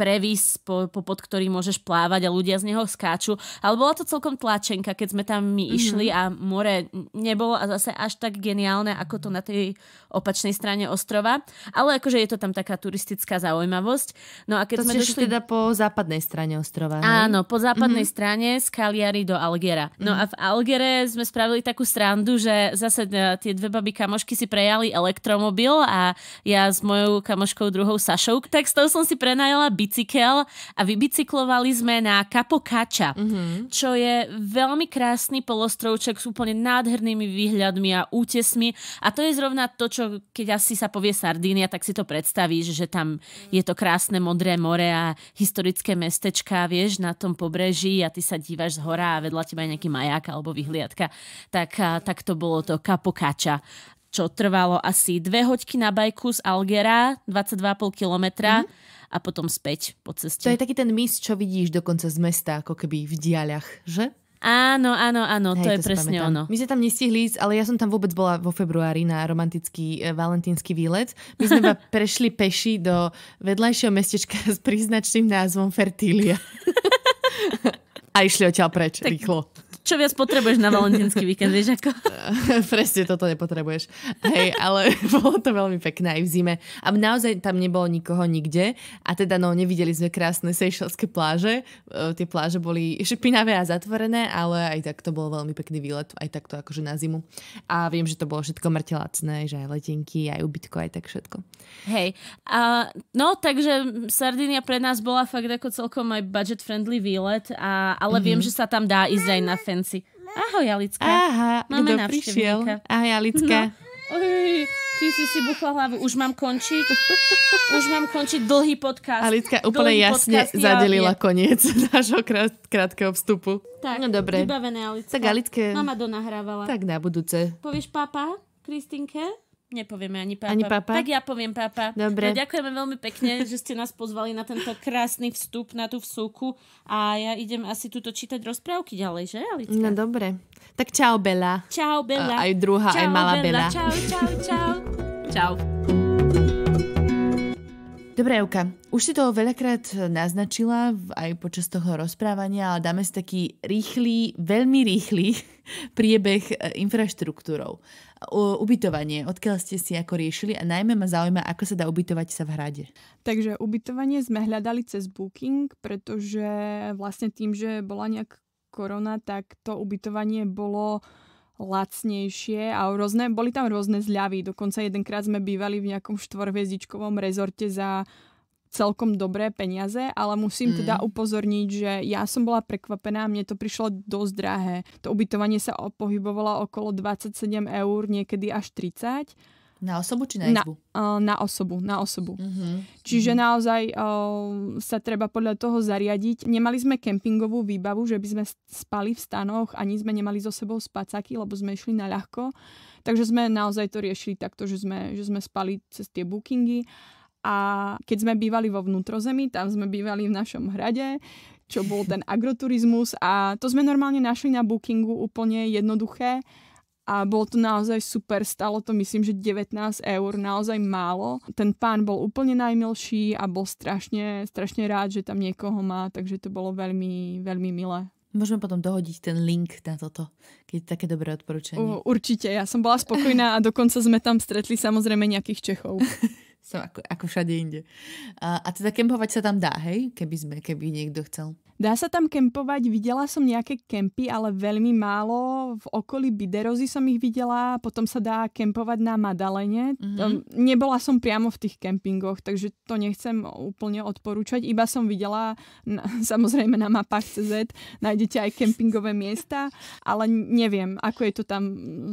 previs, po, po, pod ktorý môžeš plávať a ľudia z neho skáču. Ale bola to celkom tlačenka, keď sme tam my mm-hmm. išli a more nebolo a zase až tak geniálne, ako to na tej opačnej strane ostrova. Ale akože je to tam taká turistická zaujímavosť. No a keď to sme došli... teda po západnej strane ostrova. Ne? Áno, po západnej mm-hmm. strane z Kaliary do Algera. No mm-hmm. a v Algere sme spravili takú strandu, že zase e, tie dve baby kamošky si prejali elektromobil a ja s mojou kamoškou druhou Sašou, tak s tou som si prenajala byt bicykel a vybicyklovali sme na Kapokača, mm-hmm. čo je veľmi krásny polostrovček s úplne nádhernými výhľadmi a útesmi a to je zrovna to, čo keď asi sa povie Sardínia, tak si to predstavíš, že tam je to krásne modré more a historické mestečka vieš, na tom pobreží a ty sa dívaš z hora a vedľa teba je nejaký maják alebo vyhliadka. Tak, tak to bolo to Kapokača čo trvalo asi dve hoďky na bajku z Algera, 22,5 kilometra mm-hmm. a potom späť po ceste. To je taký ten mis, čo vidíš dokonca z mesta, ako keby v diaľach, že? Áno, áno, áno, Hej, to je to presne pamätám. ono. My sme tam nestihli ísť, ale ja som tam vôbec bola vo februári na romantický e, valentínsky výlet. My sme iba prešli peši do vedľajšieho mestečka s príznačným názvom Fertília. a išli odtiaľ preč, tak... rýchlo čo viac potrebuješ na valentínsky víkend, vieš ako? Presne, toto nepotrebuješ. Hej, ale bolo to veľmi pekné aj v zime. A naozaj tam nebolo nikoho nikde. A teda, no, nevideli sme krásne sejšelské pláže. E, tie pláže boli špinavé a zatvorené, ale aj tak to bol veľmi pekný výlet, aj takto akože na zimu. A viem, že to bolo všetko mrtelacné, že aj letenky, aj ubytko, aj tak všetko. Hej, a, no takže Sardinia pre nás bola fakt ako celkom aj budget-friendly výlet, a, ale mm-hmm. viem, mhm. že sa tam dá ísť aj na fen Senci. Ahoj, Alicka. Aha, Máme kto prišiel? Ahoj, Alicka. No. Uj, ty si si buchla hlavu. Už mám končiť? Už mám končiť dlhý podcast. Alicka úplne dlhý jasne podcast, zadelila ja, koniec nášho krát, krátkeho vstupu. Tak, no dobre. vybavené, Alicka. Tak, Alicka. Mama donahrávala. Tak na budúce. Povieš papa Kristinke? Nepovieme ani pápa. Ani pápa? Tak ja poviem pápa. Dobre. No, ďakujeme veľmi pekne, že ste nás pozvali na tento krásny vstup na tú vsúku a ja idem asi tuto čítať rozprávky ďalej, že Alicka? No dobre. Tak čau Bela. Čau Bela. Aj druhá, čau, aj malá Bela. Bela. Čau, čau, čau. čau. Dobre, Euka, už si to veľakrát naznačila aj počas toho rozprávania, ale dáme si taký rýchly, veľmi rýchly priebeh e, infraštruktúrou. Ubytovanie, odkiaľ ste si ako riešili a najmä ma zaujíma, ako sa dá ubytovať sa v hrade. Takže ubytovanie sme hľadali cez Booking, pretože vlastne tým, že bola nejak korona, tak to ubytovanie bolo uh, lacnejšie a rôzne, boli tam rôzne zľavy. Dokonca jedenkrát sme bývali v nejakom štvorviezdičkovom rezorte za celkom dobré peniaze, ale musím teda mm. teda upozorniť, že ja som bola prekvapená, mne to prišlo dosť drahé. To ubytovanie sa pohybovalo okolo 27 eur, niekedy až 30 na osobu či na izbu? Na, uh, eh, na osobu, na osobu. Uh-huh. Čiže uh-huh. naozaj uh, sa treba podľa toho zariadiť. Nemali sme kempingovú výbavu, že by sme spali v stanoch, ani sme nemali so sebou spacáky, lebo sme išli na ľahko. Takže sme naozaj to riešili takto, že sme, že sme spali cez tie bookingy. A keď sme bývali vo vnútrozemí, tam sme bývali v našom hrade, čo bol ten agroturizmus a to sme normálne našli na bookingu úplne jednoduché a bolo to naozaj super, stalo to myslím, že 19 eur, naozaj málo. Ten pán bol úplne najmilší a bol strašne, strašne rád, že tam niekoho má, takže to bolo veľmi, veľmi milé. Môžeme potom dohodiť ten link na toto, keď je také dobré odporúčanie. U, určite, ja som bola spokojná a dokonca sme tam stretli samozrejme nejakých Čechov. som ako, ako všade inde. A, a teda kempovať sa tam dá, hej? Keby, sme, keby niekto chcel. Dá sa tam kempovať, videla som nejaké kempy, ale veľmi málo. V okolí Biderozy som ich videla, potom sa dá kempovať na Madalene. Mm-hmm. Nebola som priamo v tých kempingoch, takže to nechcem úplne odporúčať. Iba som videla, na, samozrejme na mapách CZ nájdete aj kempingové miesta, ale neviem, ako je to tam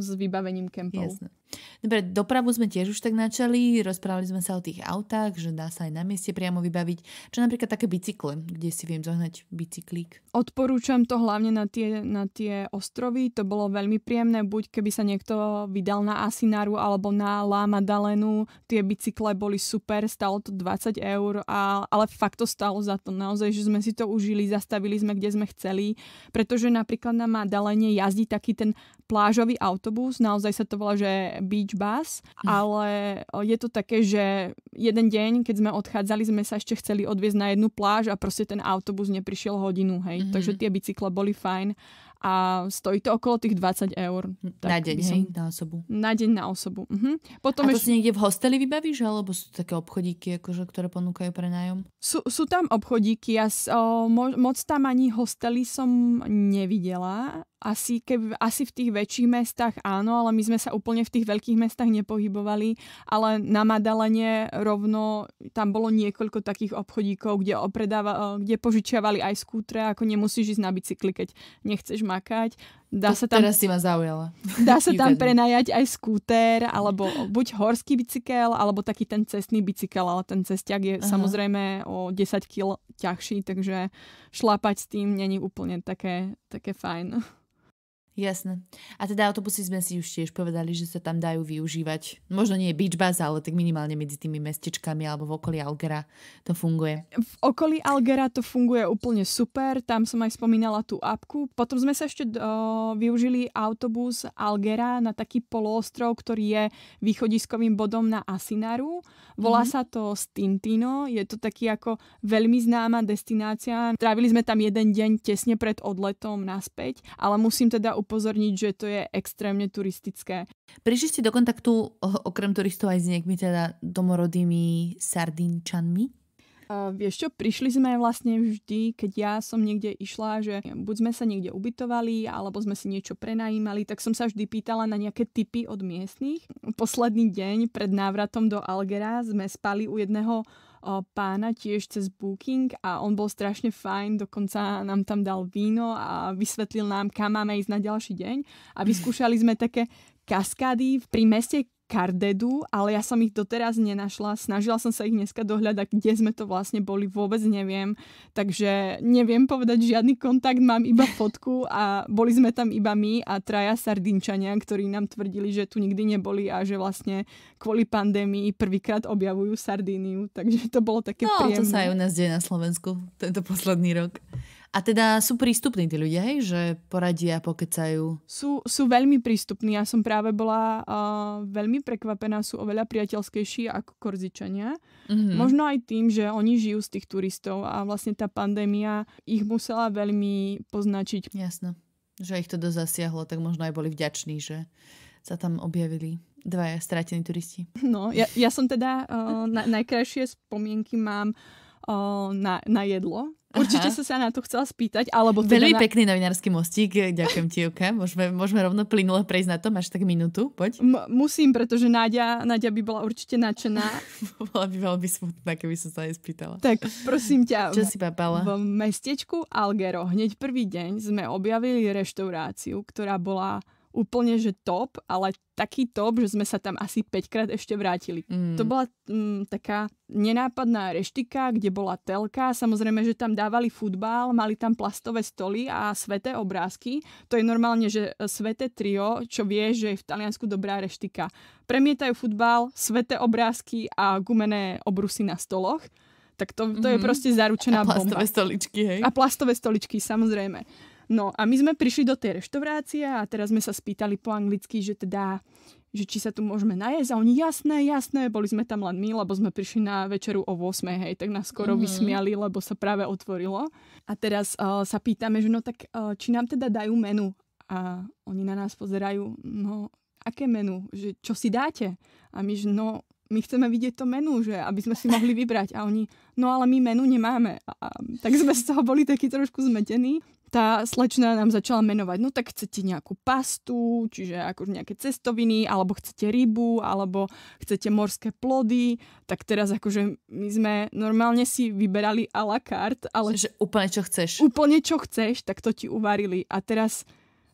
s vybavením kempov. Jasne. Dobre, dopravu sme tiež už tak načali, rozprávali sme sa o tých autách, že dá sa aj na mieste priamo vybaviť. Čo napríklad také bicykle, kde si viem zohnať bicyklík. Odporúčam to hlavne na tie, na tie ostrovy, to bolo veľmi príjemné, buď keby sa niekto vydal na Asinaru alebo na La Madalenu, tie bicykle boli super, stalo to 20 eur, a, ale fakt to stalo za to naozaj, že sme si to užili, zastavili sme kde sme chceli, pretože napríklad na Madalene jazdí taký ten plážový autobus, naozaj sa to volá, že beach bus, hm. ale je to také, že jeden deň, keď sme odchádzali, sme sa ešte chceli odviezť na jednu pláž a proste ten autobus neprišiel hodinu, hej. Mm-hmm. Takže tie bicykle boli fajn a stojí to okolo tých 20 eur. Tak na deň, som, hej, na osobu. Na deň na osobu. Mhm. Potom a to ešte... si niekde v hosteli vybavíš, alebo sú to také obchodíky, akože, ktoré ponúkajú prenájom? Sú, sú tam obchodíky, ja o, mo, moc tam ani hostely som nevidela, asi, keby, asi v tých väčších mestách áno, ale my sme sa úplne v tých veľkých mestách nepohybovali, ale na Madalene rovno tam bolo niekoľko takých obchodíkov, kde, opredáva, eh, kde požičiavali aj skútre, ako nemusíš ísť na bicykli, keď nechceš makať. Dá sa tam, teraz si ma zaujala. Dá sa tam prenajať aj skúter, alebo buď horský bicykel, alebo taký ten cestný bicykel, ale ten cestiak je Aha. samozrejme o 10 kg ťažší, takže šlapať s tým není úplne také, také fajn. Jasné. A teda autobusy sme si už tiež povedali, že sa tam dajú využívať. Možno nie beach bus, ale tak minimálne medzi tými mestečkami alebo v okolí Algera to funguje. V okolí Algera to funguje úplne super. Tam som aj spomínala tú apku. Potom sme sa ešte o, využili autobus Algera na taký poloostrov, ktorý je východiskovým bodom na Asinaru. Volá mm-hmm. sa to Stintino. Je to taký ako veľmi známa destinácia. Trávili sme tam jeden deň tesne pred odletom naspäť, ale musím teda upozorniť, že to je extrémne turistické. Prišli ste do kontaktu eh, okrem turistov aj s nejakými teda domorodými sardinčanmi? Uh, vieš čo, prišli sme vlastne vždy, keď ja som niekde išla, že buď sme sa niekde ubytovali, alebo sme si niečo prenajímali, tak som sa vždy pýtala na nejaké typy od miestnych. Posledný deň pred návratom do Algera sme spali u jedného pána tiež cez Booking a on bol strašne fajn, dokonca nám tam dal víno a vysvetlil nám, kam máme ísť na ďalší deň a vyskúšali sme také kaskády pri meste kardedu, ale ja som ich doteraz nenašla. Snažila som sa ich dneska dohľadať, kde sme to vlastne boli, vôbec neviem. Takže neviem povedať žiadny kontakt, mám iba fotku a boli sme tam iba my a traja sardinčania, ktorí nám tvrdili, že tu nikdy neboli a že vlastne kvôli pandémii prvýkrát objavujú Sardíniu. Takže to bolo také no, príjemné. No, to sa aj u nás deje na Slovensku tento posledný rok. A teda sú prístupní tí ľudia, hej? že poradia, pokecajú? Sú, sú veľmi prístupní. Ja som práve bola uh, veľmi prekvapená, sú oveľa priateľskejší ako Korzičania. Mm-hmm. Možno aj tým, že oni žijú z tých turistov a vlastne tá pandémia ich musela veľmi poznačiť. Jasno, že ich to dosť zasiahlo, tak možno aj boli vďační, že sa tam objavili dvaja stratení turisti. No, ja, ja som teda, uh, na, najkrajšie spomienky mám na, na jedlo, Určite som sa na to chcela spýtať. Alebo teda Veľmi na... pekný novinársky mostík, eh, ďakujem ti, Juka. Môžeme, môžeme rovno plynule prejsť na to, máš tak minútu, poď. M- musím, pretože Náďa, Náďa by bola určite nadšená. bola by veľmi smutná, keby som sa jej spýtala. Tak prosím ťa. Čo si papala? V mestečku Algero hneď prvý deň sme objavili reštauráciu, ktorá bola úplne, že top, ale taký top, že sme sa tam asi 5 krát ešte vrátili. Mm. To bola mm, taká nenápadná reštika, kde bola telka, samozrejme, že tam dávali futbal, mali tam plastové stoly a sveté obrázky. To je normálne, že e, sveté trio, čo vie, že je v Taliansku dobrá reštika. Premietajú futbal, sveté obrázky a gumené obrusy na stoloch. Tak to, to mm je mhm. proste zaručená bomba. A plastové bomba. stoličky, hej? A plastové stoličky, samozrejme. No a my sme prišli do tej reštaurácie a teraz sme sa spýtali po anglicky, že teda že či sa tu môžeme najesť. A oni, jasné, jasné, boli sme tam len my, lebo sme prišli na večeru o 8, hej, tak nás skoro mm. vysmiali, lebo sa práve otvorilo. A teraz uh, sa pýtame, že no tak, uh, či nám teda dajú menu. A oni na nás pozerajú, no, aké menu, že čo si dáte? A my, že no, my chceme vidieť to menu, že aby sme si mohli vybrať. A oni, no ale my menu nemáme. A, a, tak sme z toho boli takí trošku zmetení tá slečna nám začala menovať, no tak chcete nejakú pastu, čiže ako nejaké cestoviny, alebo chcete rybu, alebo chcete morské plody, tak teraz akože my sme normálne si vyberali a la carte, ale... Že úplne čo chceš. Úplne čo chceš, tak to ti uvarili. A teraz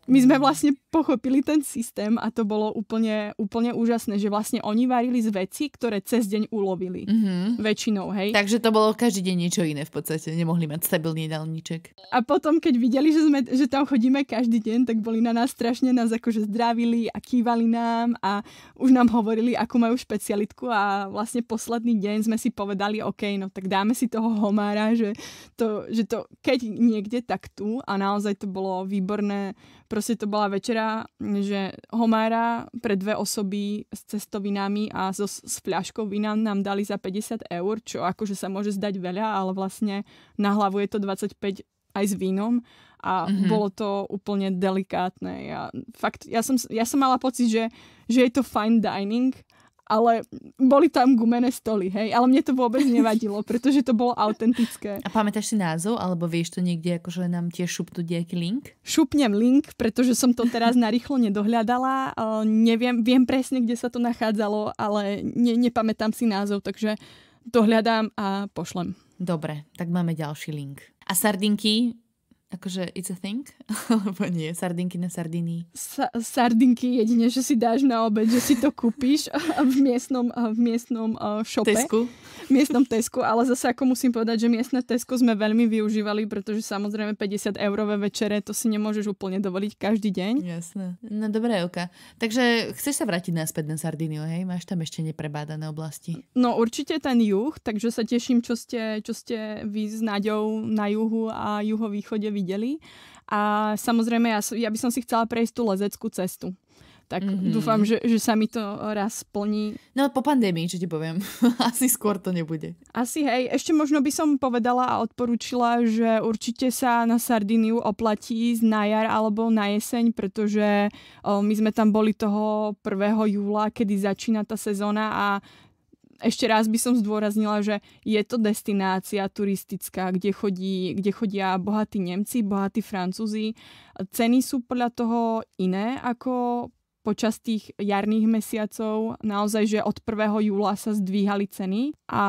my sme mm. vlastne pochopili ten systém a to bolo úplne, úplne úžasné, že vlastne oni varili z veci, ktoré cez deň ulovili. Mm-hmm. Väčšinou, hej. Takže to bolo každý deň niečo iné v podstate. Nemohli mať stabilný jedálniček. A potom, keď videli, že, sme, že tam chodíme každý deň, tak boli na nás strašne, nás akože zdravili a kývali nám a už nám hovorili, akú majú špecialitku a vlastne posledný deň sme si povedali, OK, no tak dáme si toho homára, že to, že to keď niekde, tak tu a naozaj to bolo výborné. Proste to bola večera hovoria, že homára pre dve osoby s cestovinami a so, s fľaškou vína nám dali za 50 eur, čo akože sa môže zdať veľa, ale vlastne na hlavu je to 25 aj s vínom a mm-hmm. bolo to úplne delikátne. Ja, fakt, ja, som, ja som mala pocit, že, že je to fine dining, ale boli tam gumené stoly, hej, ale mne to vôbec nevadilo, pretože to bolo autentické. A pamätáš si názov, alebo vieš to niekde, akože nám tiež šupnú nejaký link? Šupnem link, pretože som to teraz narýchlo nedohľadala, neviem, viem presne, kde sa to nachádzalo, ale ne, nepamätám si názov, takže dohľadám a pošlem. Dobre, tak máme ďalší link. A sardinky Akože it's a thing? Alebo nie? Sardinky na sardiny? Sa- sardinky jedine, že si dáš na obed, že si to kúpiš v miestnom, eh, v miestnom eh, šope. Tesku. V miestnom Tesku, ale zase ako musím povedať, že miestne Tesku sme veľmi využívali, pretože samozrejme 50 eurové večere, to si nemôžeš úplne dovoliť každý deň. Jasné. No dobré, Elka. Takže chceš sa vrátiť naspäť na sardiny, hej? Máš tam ešte neprebádané oblasti. No určite ten juh, takže sa teším, čo ste, čo ste vy s Náďou na juhu a juhovýchode videli videli. A samozrejme, ja, ja by som si chcela prejsť tú lezeckú cestu. Tak mm-hmm. dúfam, že, že sa mi to raz splní. No po pandémii, čo ti poviem. Asi skôr to nebude. Asi hej. Ešte možno by som povedala a odporúčila, že určite sa na Sardiniu oplatí na jar alebo na jeseň, pretože o, my sme tam boli toho 1. júla, kedy začína tá sezóna a ešte raz by som zdôraznila, že je to destinácia turistická, kde, chodí, kde chodia bohatí Nemci, bohatí Francúzi. Ceny sú podľa toho iné ako počas tých jarných mesiacov. Naozaj, že od 1. júla sa zdvíhali ceny a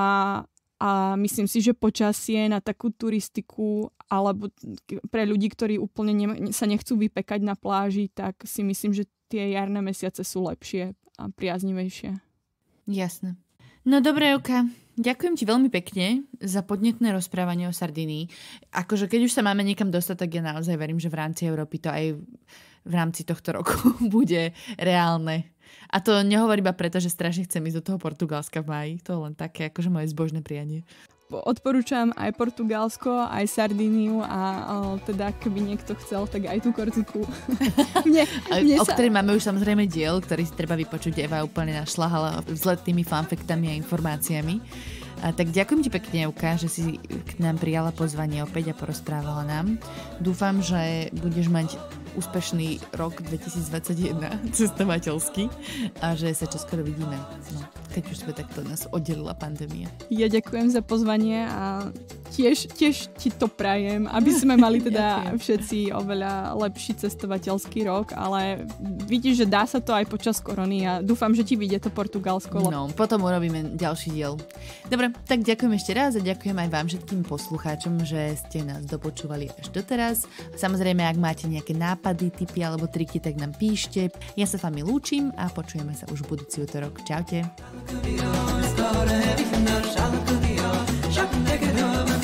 a myslím si, že počasie na takú turistiku alebo pre ľudí, ktorí úplne ne, sa nechcú vypekať na pláži, tak si myslím, že tie jarné mesiace sú lepšie a priaznivejšie. Jasné. No dobré, Joka. Ďakujem ti veľmi pekne za podnetné rozprávanie o Sardinii. Akože keď už sa máme niekam dostať, tak ja naozaj verím, že v rámci Európy to aj v rámci tohto roku bude reálne. A to nehovorím iba preto, že strašne chcem ísť do toho Portugalska v maji. To je len také akože moje zbožné prianie odporúčam aj Portugalsko, aj Sardíniu a o, teda keby niekto chcel, tak aj tú Korziku. mne, mne o sa... ktorej máme už samozrejme diel, ktorý si treba vypočuť. Eva úplne našlahala s letnými fanfektami a informáciami. A tak ďakujem ti pekne, Euka, že si k nám prijala pozvanie opäť a porozprávala nám. Dúfam, že budeš mať úspešný rok 2021 cestovateľský a že sa čoskoro vidíme. No keď už sme takto nás oddelila pandémia. Ja ďakujem za pozvanie a tiež, tiež ti to prajem, aby sme mali teda všetci oveľa lepší cestovateľský rok, ale vidíš, že dá sa to aj počas korony a dúfam, že ti vyjde to Portugalsko. No, potom urobíme ďalší diel. Dobre, tak ďakujem ešte raz a ďakujem aj vám všetkým poslucháčom, že ste nás dopočúvali až doteraz. Samozrejme, ak máte nejaké nápady, tipy alebo triky, tak nám píšte. Ja sa s vami lúčim a počujeme sa už v budúci útorok. Čaute. Şarkı diyor, skora hep kimler şarkı diyor, şarkı ne kadar